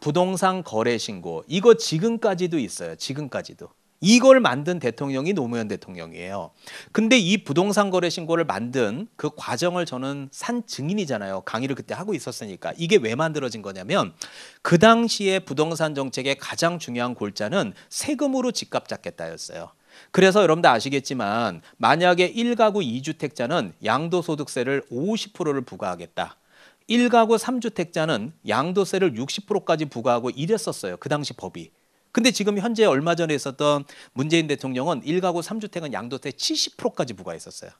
부동산 거래 신고. 이거 지금까지도 있어요. 지금까지도. 이걸 만든 대통령이 노무현 대통령이에요. 근데 이 부동산 거래 신고를 만든 그 과정을 저는 산 증인이잖아요. 강의를 그때 하고 있었으니까. 이게 왜 만들어진 거냐면 그 당시에 부동산 정책의 가장 중요한 골자는 세금으로 집값 잡겠다였어요. 그래서 여러분들 아시겠지만 만약에 1가구 2주택자는 양도소득세를 50%를 부과하겠다. 1가구 3주택자는 양도세를 60%까지 부과하고 이랬었어요. 그 당시 법이. 근데 지금 현재 얼마 전에 있었던 문재인 대통령은 1가구 3주택은 양도세 70%까지 부과했었어요.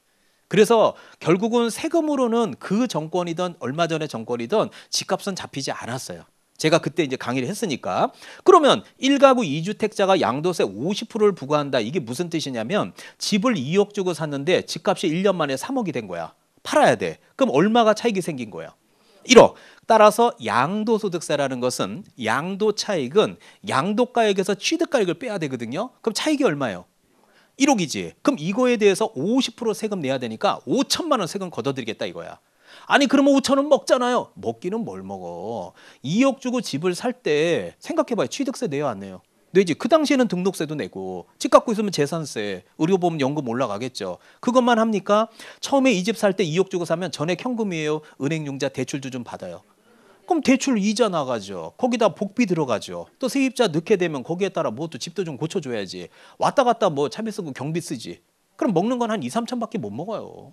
그래서 결국은 세금으로는 그 정권이든 얼마 전에 정권이든 집값은 잡히지 않았어요. 제가 그때 이제 강의를 했으니까 그러면 1가구 2주택자가 양도세 50%를 부과한다 이게 무슨 뜻이냐면 집을 2억 주고 샀는데 집값이 1년 만에 3억이 된 거야 팔아야 돼 그럼 얼마가 차익이 생긴 거야 1억 따라서 양도소득세라는 것은 양도차익은 양도가액에서 취득가액을 빼야 되거든요 그럼 차익이 얼마예요 1억이지 그럼 이거에 대해서 50% 세금 내야 되니까 5천만 원 세금 걷어들이겠다 이거야 아니 그러면 5천 원 먹잖아요. 먹기는 뭘 먹어. 2억 주고 집을 살 때 생각해봐요. 취득세 내야 안 내요? 내지. 그 당시에는 등록세도 내고 집 갖고 있으면 재산세, 의료보험 연금 올라가겠죠. 그것만 합니까? 처음에 이 집 살 때 2억 주고 사면 전액 현금이에요. 은행융자 대출도 좀 받아요. 그럼 대출 이자 나가죠. 거기다 복비 들어가죠. 또 세입자 넣게 되면 거기에 따라 뭐또 집도 좀 고쳐줘야지. 왔다 갔다 뭐 차비 쓰고 경비 쓰지. 그럼 먹는 건 한 2, 3천밖에 못 먹어요.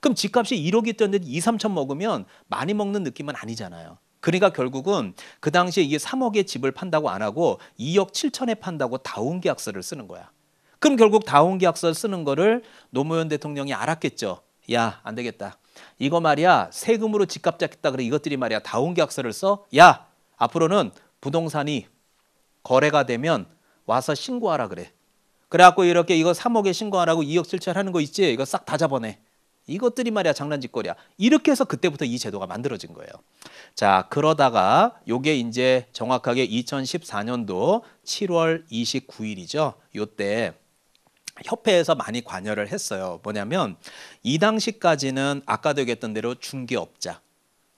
그럼 집값이 1억이 뛰었는데 2, 3천 먹으면 많이 먹는 느낌은 아니잖아요. 그러니까 결국은 그 당시에 이게 3억에 집을 판다고 안 하고 2억 7천에 판다고 다운 계약서를 쓰는 거야. 그럼 결국 다운 계약서 를 쓰는 거를 노무현 대통령이 알았겠죠. 야, 안 되겠다. 이거 말이야. 세금으로 집값 잡겠다. 그래 이것들이 말이야. 다운 계약서를 써. 야, 앞으로는 부동산이 거래가 되면 와서 신고하라 그래. 그래갖고 이렇게 이거 3억에 신고하라고 2억 7천 하는 거 있지? 이거 싹 다 잡아내. 이것들이 말이야 장난짓거리야. 이렇게 해서 그때부터 이 제도가 만들어진 거예요. 자, 그러다가 요게 이제 정확하게 2014년도 7월 29일이죠. 요 때 협회에서 많이 관여를 했어요. 뭐냐면 이 당시까지는 아까도 얘기했던 대로 중개업자,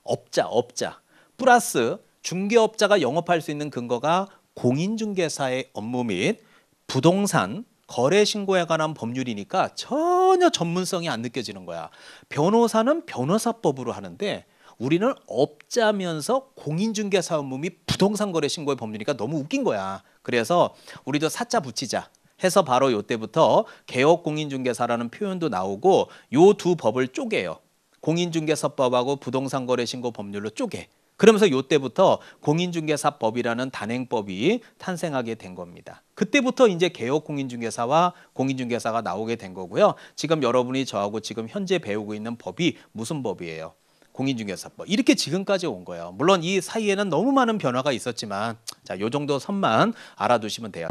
업자, 업자 플러스 중개업자가 영업할 수 있는 근거가 공인중개사의 업무 및 부동산 거래 신고에 관한 법률이니까 전혀 전문성이 안 느껴지는 거야. 변호사는 변호사법으로 하는데 우리는 업자면서 공인중개사 업무 및 부동산 거래 신고의 법률이니까 너무 웃긴 거야. 그래서 우리도 사자 붙이자. 해서 바로 요때부터 개업 공인중개사라는 표현도 나오고 요 두 법을 쪼개요. 공인중개사법하고 부동산 거래 신고 법률로 쪼개. 그러면서 요때부터 공인중개사법이라는 단행법이 탄생하게 된 겁니다. 그때부터 이제 개혁 공인중개사와 공인중개사가 나오게 된 거고요. 지금 여러분이 저하고 지금 현재 배우고 있는 법이 무슨 법이에요? 공인중개사법 이렇게 지금까지 온 거예요. 물론 이 사이에는 너무 많은 변화가 있었지만 자요 정도 선만 알아두시면 돼요.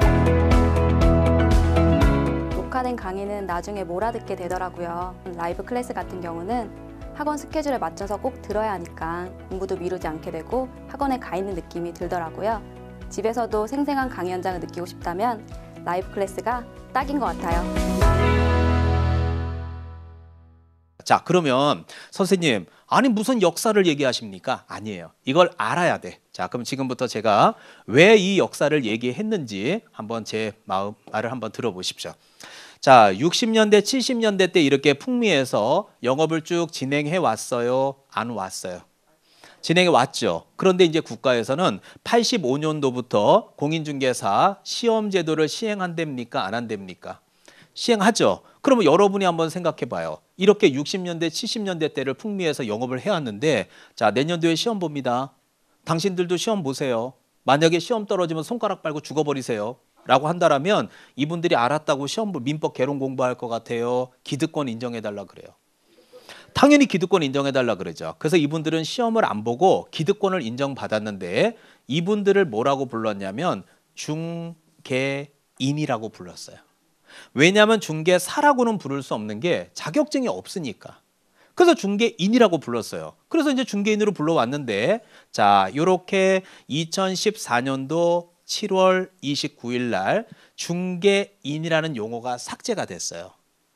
녹화된 강의는 나중에 몰아듣게 되더라고요. 음, 라이브 클래스 같은 경우는 학원 스케줄에 맞춰서 꼭 들어야 하니까 공부도 미루지 않게 되고 학원에 가 있는 느낌이 들더라고요. 집에서도 생생한 강의 현장을 느끼고 싶다면 라이브 클래스가 딱인 것 같아요. 자 그러면 선생님 아니 무슨 역사를 얘기하십니까? 아니에요. 이걸 알아야 돼. 자 그럼 지금부터 제가 왜 이 역사를 얘기했는지 한번 제 마음 말을 한번 들어보십시오. 자, 60년대, 70년대 때 이렇게 풍미해서 영업을 쭉 진행해 왔어요? 안 왔어요? 진행해 왔죠. 그런데 이제 국가에서는 85년도부터 공인중개사 시험 제도를 시행한답니까? 안 한답니까? 시행하죠. 그러면 여러분이 한번 생각해 봐요. 이렇게 60년대, 70년대 때를 풍미해서 영업을 해왔는데 자 내년도에 시험 봅니다. 당신들도 시험 보세요. 만약에 시험 떨어지면 손가락 빨고 죽어버리세요. 라고 한다라면 이분들이 알았다고 시험 부 민법 개론 공부할 것 같아요. 기득권 인정해달라 그래요. 당연히 기득권 인정해달라 그러죠. 그래서 이분들은 시험을 안 보고 기득권을 인정받았는데 이분들을 뭐라고 불렀냐면 중개인이라고 불렀어요. 왜냐하면 중개사라고는 부를 수 없는 게 자격증이 없으니까. 그래서 중개인이라고 불렀어요. 그래서 이제 중개인으로 불러왔는데 자, 이렇게 2014년도 7월 29일 날 중개인이라는 용어가 삭제가 됐어요.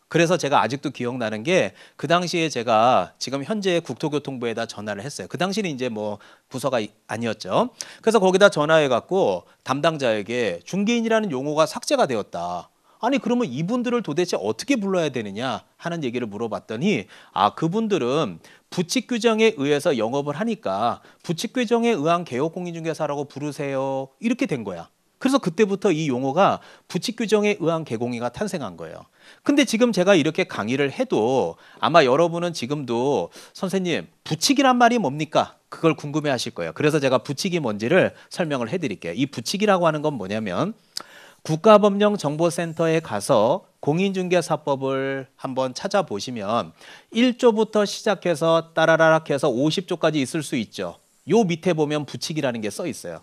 그래서 제가 아직도 기억나는 게 그 당시에 제가 지금 현재 국토교통부에다 전화를 했어요. 그 당시는 이제 뭐 부서가 아니었죠. 그래서 거기다 전화해 갖고 담당자에게 중개인이라는 용어가 삭제가 되었다. 아니 그러면 이분들을 도대체 어떻게 불러야 되느냐 하는 얘기를 물어봤더니 아 그분들은 부칙 규정에 의해서 영업을 하니까 부칙 규정에 의한 개업공인중개사라고 부르세요. 이렇게 된 거야. 그래서 그때부터 이 용어가 부칙 규정에 의한 개공이가 탄생한 거예요. 근데 지금 제가 이렇게 강의를 해도 아마 여러분은 지금도 선생님 부칙이란 말이 뭡니까? 그걸 궁금해 하실 거예요. 그래서 제가 부칙이 뭔지를 설명을 해 드릴게요. 이 부칙이라고 하는 건 뭐냐면 국가법령정보센터에 가서 공인중개사법을 한번 찾아보시면 1조부터 시작해서 따라라락 해서 50조까지 있을 수 있죠. 요 밑에 보면 부칙이라는 게 써 있어요.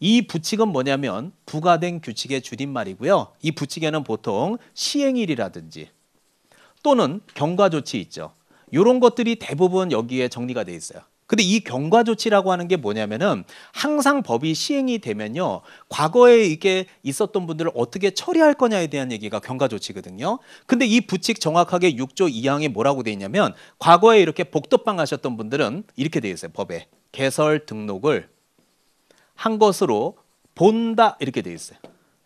이 부칙은 뭐냐면 부과된 규칙의 줄임말이고요. 이 부칙에는 보통 시행일이라든지 또는 경과조치 있죠. 이런 것들이 대부분 여기에 정리가 돼 있어요. 근데 이 경과 조치라고 하는 게 뭐냐면은 항상 법이 시행이 되면요. 과거에 이게 있었던 분들을 어떻게 처리할 거냐에 대한 얘기가 경과 조치거든요. 근데 이 부칙 정확하게 6조 2항에 뭐라고 돼 있냐면 과거에 이렇게 복도방 하셨던 분들은 이렇게 돼 있어요. 법에 개설 등록을 한 것으로 본다 이렇게 돼 있어요.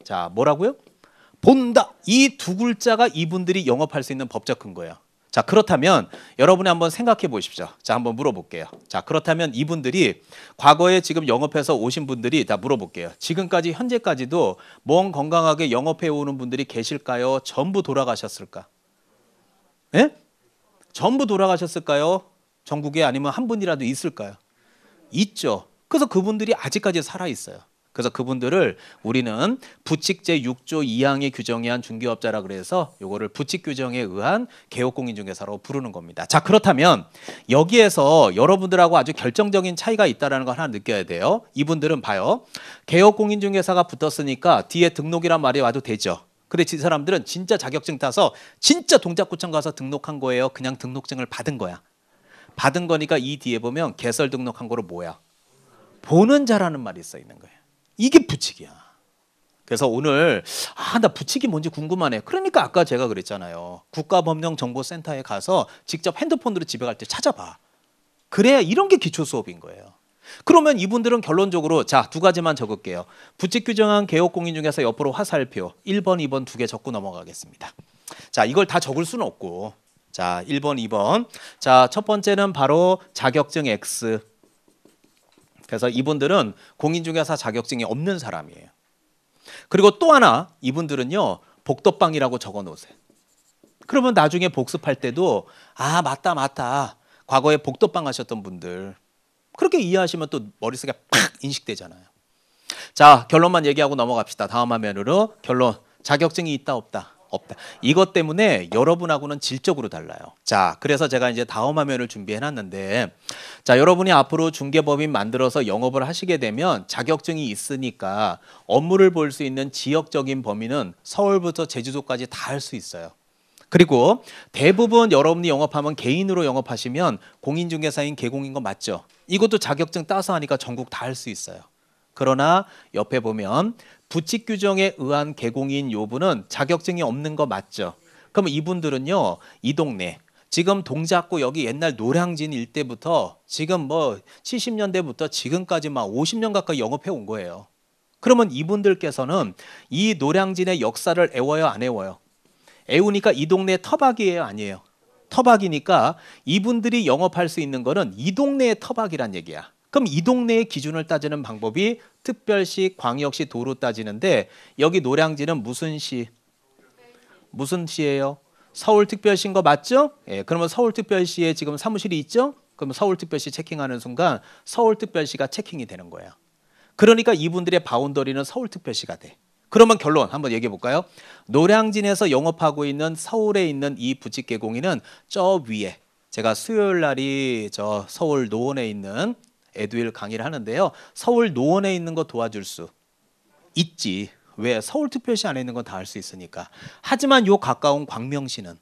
자, 뭐라고요? 본다. 이 두 글자가 이분들이 영업할 수 있는 법적 근거예요. 자, 그렇다면 여러분이 한번 생각해 보십시오. 자, 한번 물어볼게요. 자, 그렇다면 이분들이 과거에 지금 영업해서 오신 분들이 다 물어볼게요. 지금까지 현재까지도 몸 건강하게 영업해 오는 분들이 계실까요? 전부 돌아가셨을까? 예? 전부 돌아가셨을까요? 전국에 아니면 한 분이라도 있을까요? 있죠. 그래서 그분들이 아직까지 살아 있어요. 그래서 그분들을 우리는 부칙제 6조 2항이 규정에 한 중개업자라 그래서 요거를 부칙 규정에 의한 개업공인중개사로 부르는 겁니다. 자 그렇다면 여기에서 여러분들하고 아주 결정적인 차이가 있다라는 걸 하나 느껴야 돼요. 이분들은 봐요. 개업공인중개사가 붙었으니까 뒤에 등록이란 말이 와도 되죠. 근데 이 사람들은 진짜 자격증 따서 진짜 동작구청 가서 등록한 거예요. 그냥 등록증을 받은 거야. 받은 거니까 이 뒤에 보면 개설 등록한 거로 뭐야? 보는 자라는 말이 써 있는 거예요. 이게 부칙이야. 그래서 오늘 아 나 부칙이 뭔지 궁금하네. 그러니까 아까 제가 그랬잖아요. 국가법령정보센터에 가서 직접 핸드폰으로 집에 갈 때 찾아봐. 그래야 이런 게 기초 수업인 거예요. 그러면 이분들은 결론적으로 자두 가지만 적을게요. 부칙 규정한 개혁공인 중에서 옆으로 화살표 1번, 2번 두 개 적고 넘어가겠습니다. 자 이걸 다 적을 수는 없고 자 1번, 2번 자첫 번째는 바로 자격증 X 그래서 이분들은 공인중개사 자격증이 없는 사람이에요. 그리고 또 하나 이분들은요 복덕방이라고 적어 놓으세요. 그러면 나중에 복습할 때도 아 맞다 맞다 과거에 복덕방 하셨던 분들 그렇게 이해하시면 또 머릿속에 팍 인식되잖아요. 자 결론만 얘기하고 넘어갑시다. 다음 화면으로 결론 자격증이 있다 없다. 없다. 이것 때문에 여러분하고는 질적으로 달라요. 자, 그래서 제가 이제 다음 화면을 준비해 놨는데 자, 여러분이 앞으로 중개법인 만들어서 영업을 하시게 되면 자격증이 있으니까 업무를 볼 수 있는 지역적인 범위는 서울부터 제주도까지 다 할 수 있어요. 그리고 대부분 여러분이 영업하면 개인으로 영업하시면 공인중개사인 개공인 거 맞죠? 이것도 자격증 따서 하니까 전국 다 할 수 있어요. 그러나 옆에 보면 부칙 규정에 의한 개공인 요부는 자격증이 없는 거 맞죠? 그럼 이분들은요 이 동네 지금 동작구 여기 옛날 노량진 일대부터 지금 뭐 70년대부터 지금까지 막 50년 가까이 영업해 온 거예요. 그러면 이분들께서는 이 노량진의 역사를 애워요 안 애워요? 애우니까 이 동네 터박이에요 아니에요? 터박이니까 이분들이 영업할 수 있는 거는 이 동네의 터박이란 얘기야. 그럼 이 동네의 기준을 따지는 방법이 특별시, 광역시, 도로 따지는데 여기 노량진은 무슨 시? 무슨 시예요? 서울특별시인 거 맞죠? 예, 그러면 서울특별시에 지금 사무실이 있죠? 그러면 서울특별시 체킹하는 순간 서울특별시가 체킹이 되는 거야. 그러니까 이분들의 바운더리는 서울특별시가 돼. 그러면 결론 한번 얘기해 볼까요? 노량진에서 영업하고 있는 서울에 있는 이 부직개공인은 저 위에 제가 수요일 날이 저 서울 노원에 있는 에듀윌 강의를 하는데요. 서울 노원에 있는 거 도와줄 수 있지. 왜 서울특별시 안에 있는 건 다 할 수 있으니까. 하지만 요 가까운 광명시는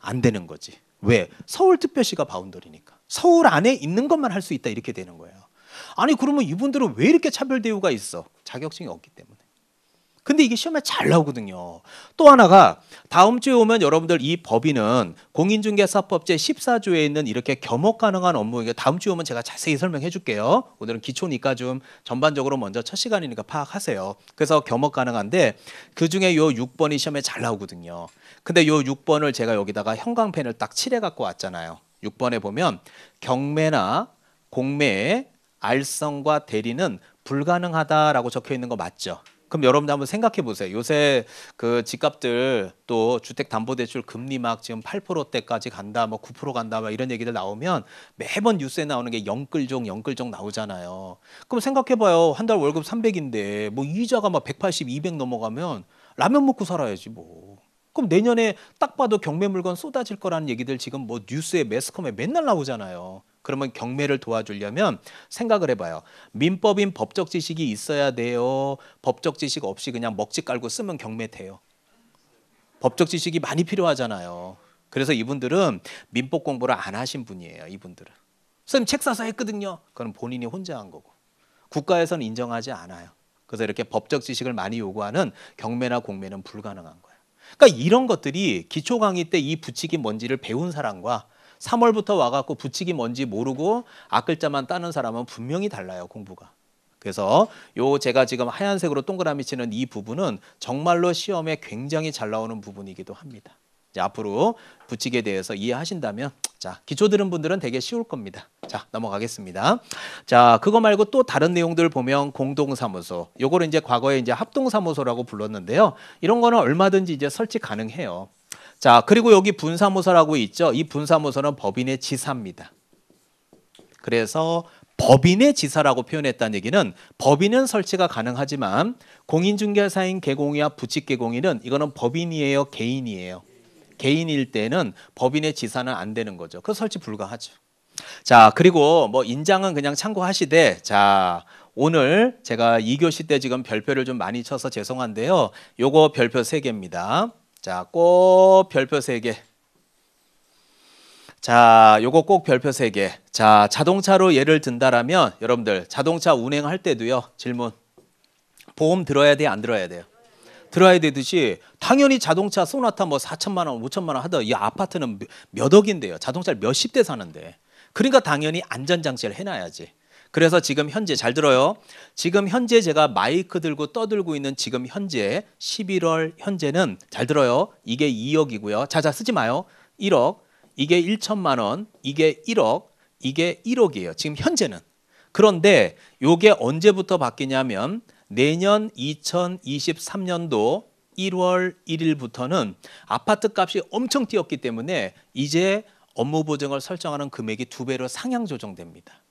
안 되는 거지. 왜? 서울특별시가 바운더리니까. 서울 안에 있는 것만 할 수 있다 이렇게 되는 거예요. 아니 그러면 이분들은 왜 이렇게 차별 대우가 있어? 자격증이 없기 때문에. 근데 이게 시험에 잘 나오거든요. 또 하나가 다음 주에 오면 여러분들 이 법인은 공인중개사법 제14조에 있는 이렇게 겸업 가능한 업무이게 다음 주에 오면 제가 자세히 설명해 줄게요. 오늘은 기초니까 좀 전반적으로 먼저 첫 시간이니까 파악하세요. 그래서 겸업 가능한데 그중에 요 6번이 시험에 잘 나오거든요. 근데 요 6번을 제가 여기다가 형광펜을 딱 칠해 갖고 왔잖아요. 6번에 보면 경매나 공매의 알선과 대리는 불가능하다라고 적혀 있는 거 맞죠? 그럼 여러분들 한번 생각해 보세요. 요새 그 집값들 또 주택담보대출 금리 막 지금 8%대까지 간다, 뭐 9% 간다, 막 이런 얘기들 나오면 매번 뉴스에 나오는 게 영끌종, 영끌종 나오잖아요. 그럼 생각해 봐요. 한 달 월급 300인데 뭐 이자가 막 180, 200 넘어가면 라면 먹고 살아야지 뭐. 그럼 내년에 딱 봐도 경매 물건 쏟아질 거라는 얘기들 지금 뭐 뉴스에 매스컴에 맨날 나오잖아요. 그러면 경매를 도와주려면 생각을 해봐요. 민법인 법적 지식이 있어야 돼요. 법적 지식 없이 그냥 먹지 깔고 쓰면 경매 돼요. 법적 지식이 많이 필요하잖아요. 그래서 이분들은 민법 공부를 안 하신 분이에요. 이분들은. 선생님 책 사서 했거든요. 그럼 본인이 혼자 한 거고. 국가에서는 인정하지 않아요. 그래서 이렇게 법적 지식을 많이 요구하는 경매나 공매는 불가능한 거예요. 그러니까 이런 것들이 기초 강의 때 이 부칙이 뭔지를 배운 사람과 3월부터 와갖고 붙이기 뭔지 모르고 앞글자만 아 따는 사람은 분명히 달라요 공부가. 그래서 요 제가 지금 하얀색으로 동그라미 치는 이 부분은 정말로 시험에 굉장히 잘 나오는 부분이기도 합니다. 이제 앞으로 붙이기에 대해서 이해하신다면 자 기초 들은 분들은 되게 쉬울 겁니다. 자 넘어가겠습니다. 자 그거 말고 또 다른 내용들 보면 공동사무소 요거를 이제 과거에 이제 합동사무소라고 불렀는데요. 이런 거는 얼마든지 이제 설치 가능해요. 자, 그리고 여기 분사무소라고 있죠. 이 분사무소는 법인의 지사입니다. 그래서 법인의 지사라고 표현했다는 얘기는 법인은 설치가 가능하지만 공인중개사인 개공이와 부칙개공인은 이거는 법인이에요, 개인이에요. 개인일 때는 법인의 지사는 안 되는 거죠. 그 설치 불가하죠. 자, 그리고 뭐 인장은 그냥 참고하시되 자, 오늘 제가 2교시 때 지금 별표를 좀 많이 쳐서 죄송한데요. 요거 별표 3개입니다. 자, 꼭 별표 3개. 자, 요거 꼭 별표 3개. 자, 자동차로 예를 든다라면 여러분들 자동차 운행할 때도요. 질문. 보험 들어야 돼, 안 들어야 돼요? 들어야 되듯이 당연히 자동차 소나타 뭐 4천만 원, 5천만 원 하던 이 아파트는 몇 억인데요. 자동차를 몇십 대 사는데. 그러니까 당연히 안전장치를 해놔야지. 그래서 지금 현재 잘 들어요. 지금 현재 제가 마이크 들고 떠들고 있는 지금 현재 11월 현재는 잘 들어요. 이게 2억이고요. 자자 쓰지 마요. 1억. 이게 1천만 원. 이게 1억. 이게 1억이에요. 지금 현재는. 그런데 요게 언제부터 바뀌냐면 내년 2023년도 1월 1일부터는 아파트 값이 엄청 뛰었기 때문에 이제 업무 보증을 설정하는 금액이 두 배로 상향 조정됩니다.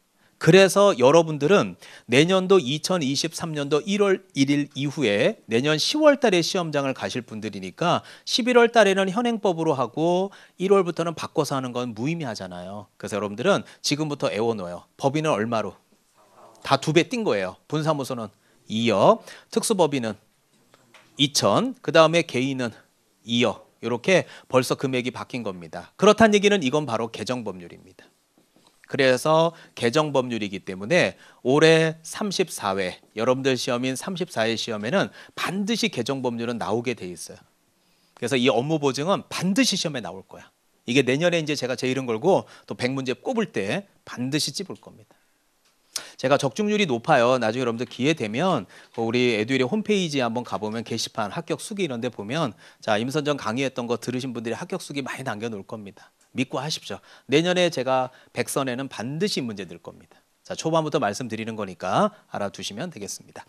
그래서 여러분들은 내년도 2023년도 1월 1일 이후에 내년 10월 달에 시험장을 가실 분들이니까 11월 달에는 현행법으로 하고 1월부터는 바꿔서 하는 건 무의미하잖아요. 그래서 여러분들은 지금부터 애워놓아요. 법인은 얼마로? 다 두 배 뛴 거예요. 분사무소는 2억, 특수법인은 2천, 그 다음에 개인은 2억. 이렇게 벌써 금액이 바뀐 겁니다. 그렇다는 얘기는 이건 바로 개정법률입니다. 그래서 개정 법률이기 때문에 올해 34회 여러분들 시험인 34회 시험에는 반드시 개정 법률은 나오게 돼 있어요. 그래서 이 업무 보증은 반드시 시험에 나올 거야. 이게 내년에 이제 제가 제 이름 걸고 또 100문제 꼽을 때 반드시 찝을 겁니다. 제가 적중률이 높아요. 나중에 여러분들 기회 되면 그 우리 에듀윌의 홈페이지에 한번 가보면 게시판 합격 수기 이런 데 보면 자 임선정 강의했던 거 들으신 분들이 합격 수기 많이 남겨놓을 겁니다. 믿고 하십시오. 내년에 제가 백선에는 반드시 문제 될 겁니다. 자, 초반부터 말씀드리는 거니까 알아두시면 되겠습니다.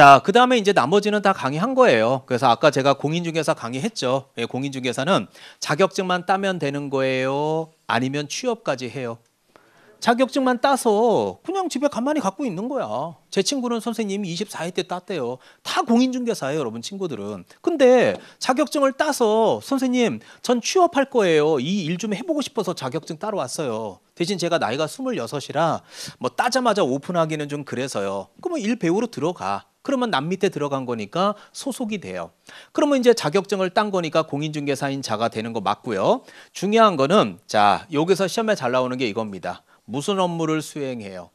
자, 그 다음에 이제 나머지는 다 강의한 거예요. 그래서 아까 제가 공인중개사 강의했죠. 예, 공인중개사는 자격증만 따면 되는 거예요. 아니면 취업까지 해요. 자격증만 따서 그냥 집에 가만히 갖고 있는 거야. 제 친구는 선생님이 24회 때 땄대요. 다 공인중개사예요, 여러분 친구들은. 근데 자격증을 따서 선생님, 전 취업할 거예요. 이 일 좀 해보고 싶어서 자격증 따러 왔어요. 대신 제가 나이가 26이라 뭐 따자마자 오픈하기는 좀 그래서요. 그러면 일 배우로 들어가. 그러면 남 밑에 들어간 거니까 소속이 돼요. 그러면 이제 자격증을 딴 거니까 공인중개사인 자가 되는 거 맞고요. 중요한 거는 자 여기서 시험에 잘 나오는 게 이겁니다. 무슨 업무를 수행해요?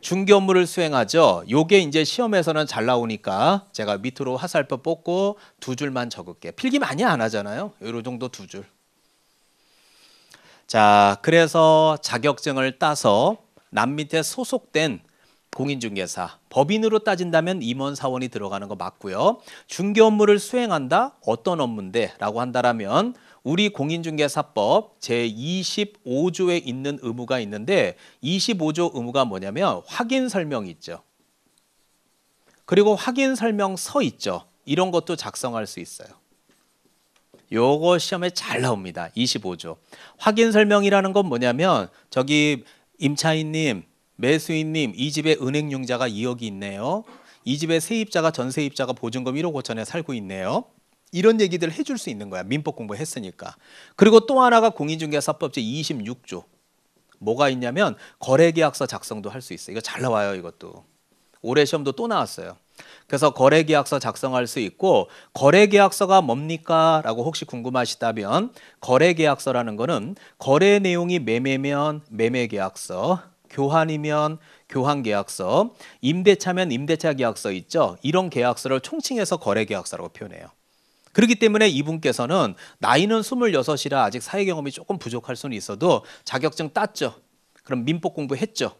중개 업무를 수행하죠. 요게 이제 시험에서는 잘 나오니까 제가 밑으로 화살표 뽑고 두 줄만 적을게. 필기 많이 안 하잖아요. 요 정도 두 줄. 자, 그래서 자격증을 따서 남 밑에 소속된 공인중개사 법인으로 따진다면 임원 사원이 들어가는 거 맞고요. 중개 업무를 수행한다 어떤 업무인데 라고 한다면 우리 공인중개사법 제25조에 있는 의무가 있는데 25조 의무가 뭐냐면 확인 설명이 있죠. 그리고 확인 설명서 있죠. 이런 것도 작성할 수 있어요. 요거 시험에 잘 나옵니다. 25조. 확인 설명이라는 건 뭐냐면 저기 임차인님 매수인님 이 집에 은행융자가 2억이 있네요. 이 집에 세입자가 전세입자가 보증금 1억 5천에 살고 있네요. 이런 얘기들 해줄 수 있는 거야. 민법 공부했으니까. 그리고 또 하나가 공인중개사법 제 26조. 뭐가 있냐면 거래계약서 작성도 할 수 있어. 이거 잘 나와요. 이것도. 올해 시험도 또 나왔어요. 그래서 거래계약서 작성할 수 있고 거래계약서가 뭡니까? 라고 혹시 궁금하시다면 거래계약서라는 거는 거래 내용이 매매면 매매계약서 교환이면 교환 계약서, 임대차면 임대차 계약서 있죠. 이런 계약서를 총칭해서 거래 계약서라고 표현해요. 그렇기 때문에 이분께서는 나이는 26이라 아직 사회 경험이 조금 부족할 수는 있어도 자격증 땄죠. 그럼 민법 공부했죠.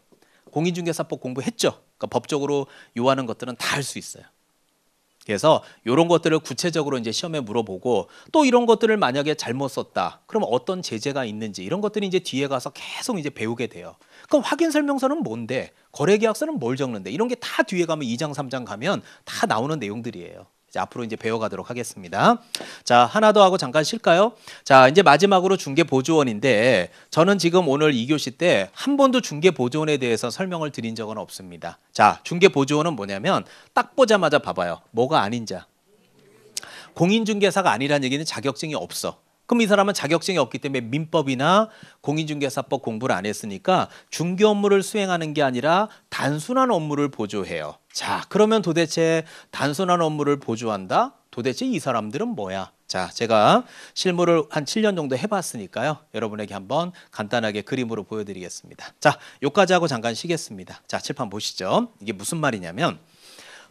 공인중개사법 공부했죠. 그러니까 법적으로 요하는 것들은 다 할 수 있어요. 그래서 이런 것들을 구체적으로 이제 시험에 물어보고 또 이런 것들을 만약에 잘못 썼다. 그럼 어떤 제재가 있는지 이런 것들이 이제 뒤에 가서 계속 이제 배우게 돼요. 그럼 그러니까 확인 설명서는 뭔데? 거래 계약서는 뭘 적는데? 이런 게 다 뒤에 가면 2장 3장 가면 다 나오는 내용들이에요. 이제 앞으로 이제 배워가도록 하겠습니다. 자, 하나 더 하고 잠깐 쉴까요? 자, 이제 마지막으로 중개보조원인데 저는 지금 오늘 2교시 때 한 번도 중개보조원에 대해서 설명을 드린 적은 없습니다. 자, 중개보조원은 뭐냐면 딱 보자마자 봐봐요. 뭐가 아닌 자. 공인중개사가 아니란 얘기는 자격증이 없어. 그럼 이 사람은 자격증이 없기 때문에 민법이나 공인중개사법 공부를 안 했으니까 중개 업무를 수행하는 게 아니라 단순한 업무를 보조해요. 자, 그러면 도대체 단순한 업무를 보조한다? 도대체 이 사람들은 뭐야? 자, 제가 실무를 한 7년 정도 해봤으니까요. 여러분에게 한번 간단하게 그림으로 보여드리겠습니다. 자, 요까지 하고 잠깐 쉬겠습니다. 자, 칠판 보시죠. 이게 무슨 말이냐면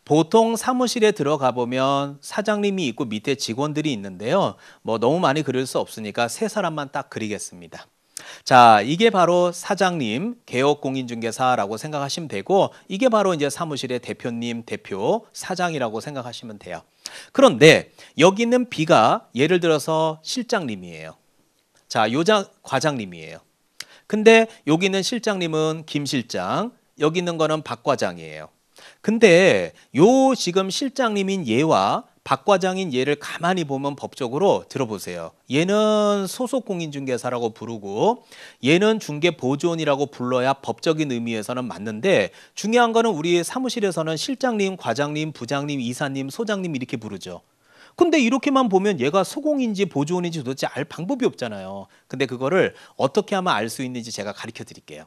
보통 사무실에 들어가 보면 사장님이 있고 밑에 직원들이 있는데요. 뭐 너무 많이 그릴 수 없으니까 세 사람만 딱 그리겠습니다. 자, 이게 바로 사장님, 개업공인중개사라고 생각하시면 되고, 이게 바로 이제 사무실의 대표님, 대표, 사장이라고 생각하시면 돼요. 그런데 여기 있는 B가 예를 들어서 실장님이에요. 자, 요장, 과장님이에요. 근데 여기 있는 실장님은 김 실장, 여기 있는 거는 박 과장이에요. 근데 요 지금 실장님인 얘와 박 과장인 얘를 가만히 보면 법적으로 들어보세요. 얘는 소속 공인중개사라고 부르고 얘는 중개보조원이라고 불러야 법적인 의미에서는 맞는데 중요한 거는 우리 사무실에서는 실장님, 과장님, 부장님, 이사님, 소장님 이렇게 부르죠. 근데 이렇게만 보면 얘가 소공인지 보조원인지 도대체 알 방법이 없잖아요. 근데 그거를 어떻게 하면 알 수 있는지 제가 가르쳐 드릴게요.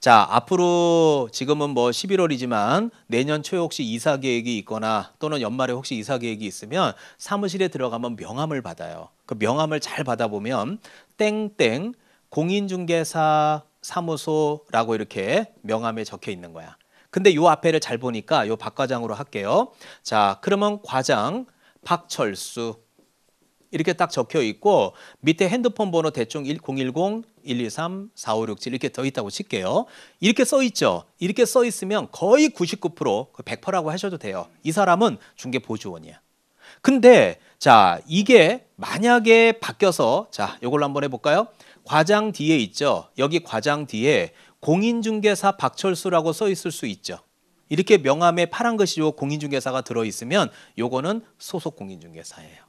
자, 앞으로 지금은 뭐 11월이지만 내년 초에 혹시 이사 계획이 있거나 또는 연말에 혹시 이사 계획이 있으면 사무실에 들어가면 명함을 받아요. 그 명함을 잘 받아보면 땡땡 공인중개사 사무소라고 이렇게 명함에 적혀 있는 거야. 근데 요 앞에를 잘 보니까 요 박과장으로 할게요. 자, 그러면 과장 박철수 이렇게 딱 적혀 있고 밑에 핸드폰 번호 대충 1010 123 4567 이렇게 더 있다고 칠게요. 이렇게 써 있죠. 이렇게 써 있으면 거의 99% 100%라고 그 하셔도 돼요. 이 사람은 중개 보조원이야. 근데 자, 이게 만약에 바뀌어서 자, 요걸로 한번 해 볼까요? 과장 뒤에 있죠. 여기 과장 뒤에 공인중개사 박철수라고 써 있을 수 있죠. 이렇게 명함에 파란 것이 요 공인중개사가 들어 있으면 요거는 소속 공인중개사예요.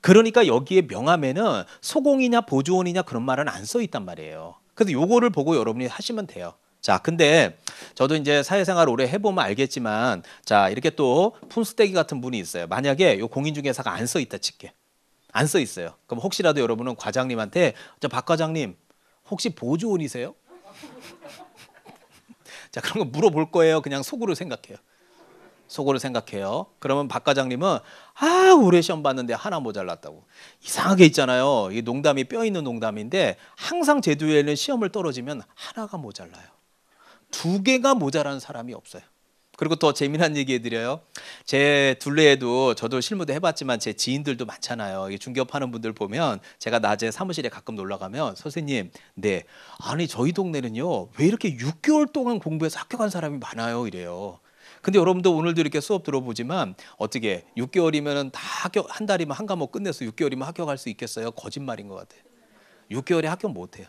그러니까 여기에 명함에는 소공이냐 보조원이냐 그런 말은 안 써 있단 말이에요. 그래서 요거를 보고 여러분이 하시면 돼요. 자, 근데 저도 이제 사회생활 오래 해보면 알겠지만, 자, 이렇게 또푼수대기 같은 분이 있어요. 만약에 요 공인중개사가 안 써 있다 칠게. 안 써 있어요. 그럼 혹시라도 여러분은 과장님한테 저박 과장님 혹시 보조원이세요? 자 그런 거 물어볼 거예요. 그냥 속으로 생각해요. 속으로 생각해요. 그러면 박 과장님은 아 올해 시험 봤는데 하나 모자랐다고 이상하게 있잖아요. 이 농담이 뼈 있는 농담인데 항상 제주에는 시험을 떨어지면 하나가 모자라요. 두 개가 모자란 사람이 없어요. 그리고 더 재미난 얘기해 드려요. 제 둘레에도 저도 실무도 해봤지만 제 지인들도 많잖아요. 중개업하는 분들 보면 제가 낮에 사무실에 가끔 놀러 가면 선생님, 네, 아니 저희 동네는요 왜 이렇게 6개월 동안 공부해서 합격한 사람이 많아요 이래요. 근데 여러분도 오늘도 이렇게 수업 들어보지만 어떻게 6개월이면 다 합격 한 달이면 한 과목 끝내서 6개월이면 합격할 수 있겠어요? 거짓말인 것 같아요. 6개월에 합격 못 해요.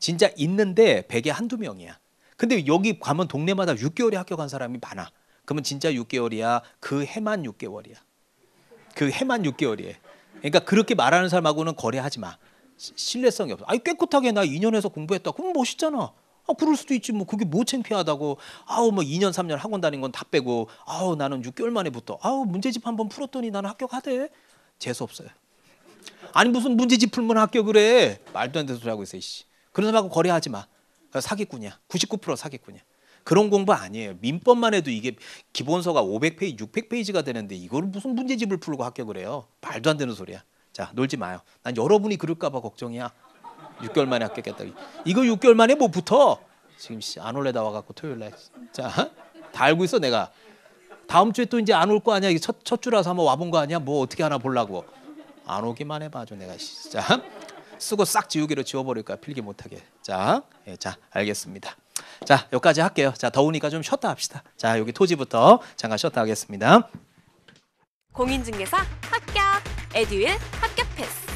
진짜 있는데 100에 한두 명이야. 근데 여기 가면 동네마다 6개월에 학교 간 사람이 많아. 그러면 진짜 6개월이야. 그 해만 6개월이야. 그 해만 6개월이에 그러니까 그렇게 말하는 사람하고는 거래하지 마. 신뢰성이 없어. 아니 깨끗하게 나 2년에서 공부했다. 그럼 멋있잖아. 아, 그럴 수도 있지 뭐 그게 뭐 창피하다고 아우 뭐 2년 3년 학원 다닌 건 다 빼고 아우 나는 6개월 만에 붙어 아우 문제집 한 번 풀었더니 나는 합격하대 재수 없어요 아니 무슨 문제집 풀면 합격을 해 말도 안 되는 소리 하고 있어 이씨 그런 사람하고 거래하지 마 어, 사기꾼이야. 99% 사기꾼이야. 그런 공부 아니에요. 민법만 해도 이게 기본서가 500페이지, 600페이지가 되는데 이걸 무슨 문제집을 풀고 합격을 해요. 말도 안 되는 소리야. 자, 놀지 마요. 난 여러분이 그럴까 봐 걱정이야. 6개월 만에 합격했다. 이거 6개월 만에 뭐 붙어? 지금 씨 안 올래다 와갖고 토요일 날. 자, 다 알고 있어 내가. 다음 주에 또 이제 안 올 거 아니야. 첫, 첫 주라서 한번 와본 거 아니야. 뭐 어떻게 하나 보려고. 안 오기만 해봐 줘 내가. 자. 쓰고 싹지우기로 지워버릴 거야 필기 못하게 자, 예, 자 알겠습니다 자 여기까지 할게요 자 더우니까 좀 쉬었다 합시다 자 여기 토지부터 잠깐 쉬었다 하겠습니다 공인중개사 합격 에듀윌 합격 패스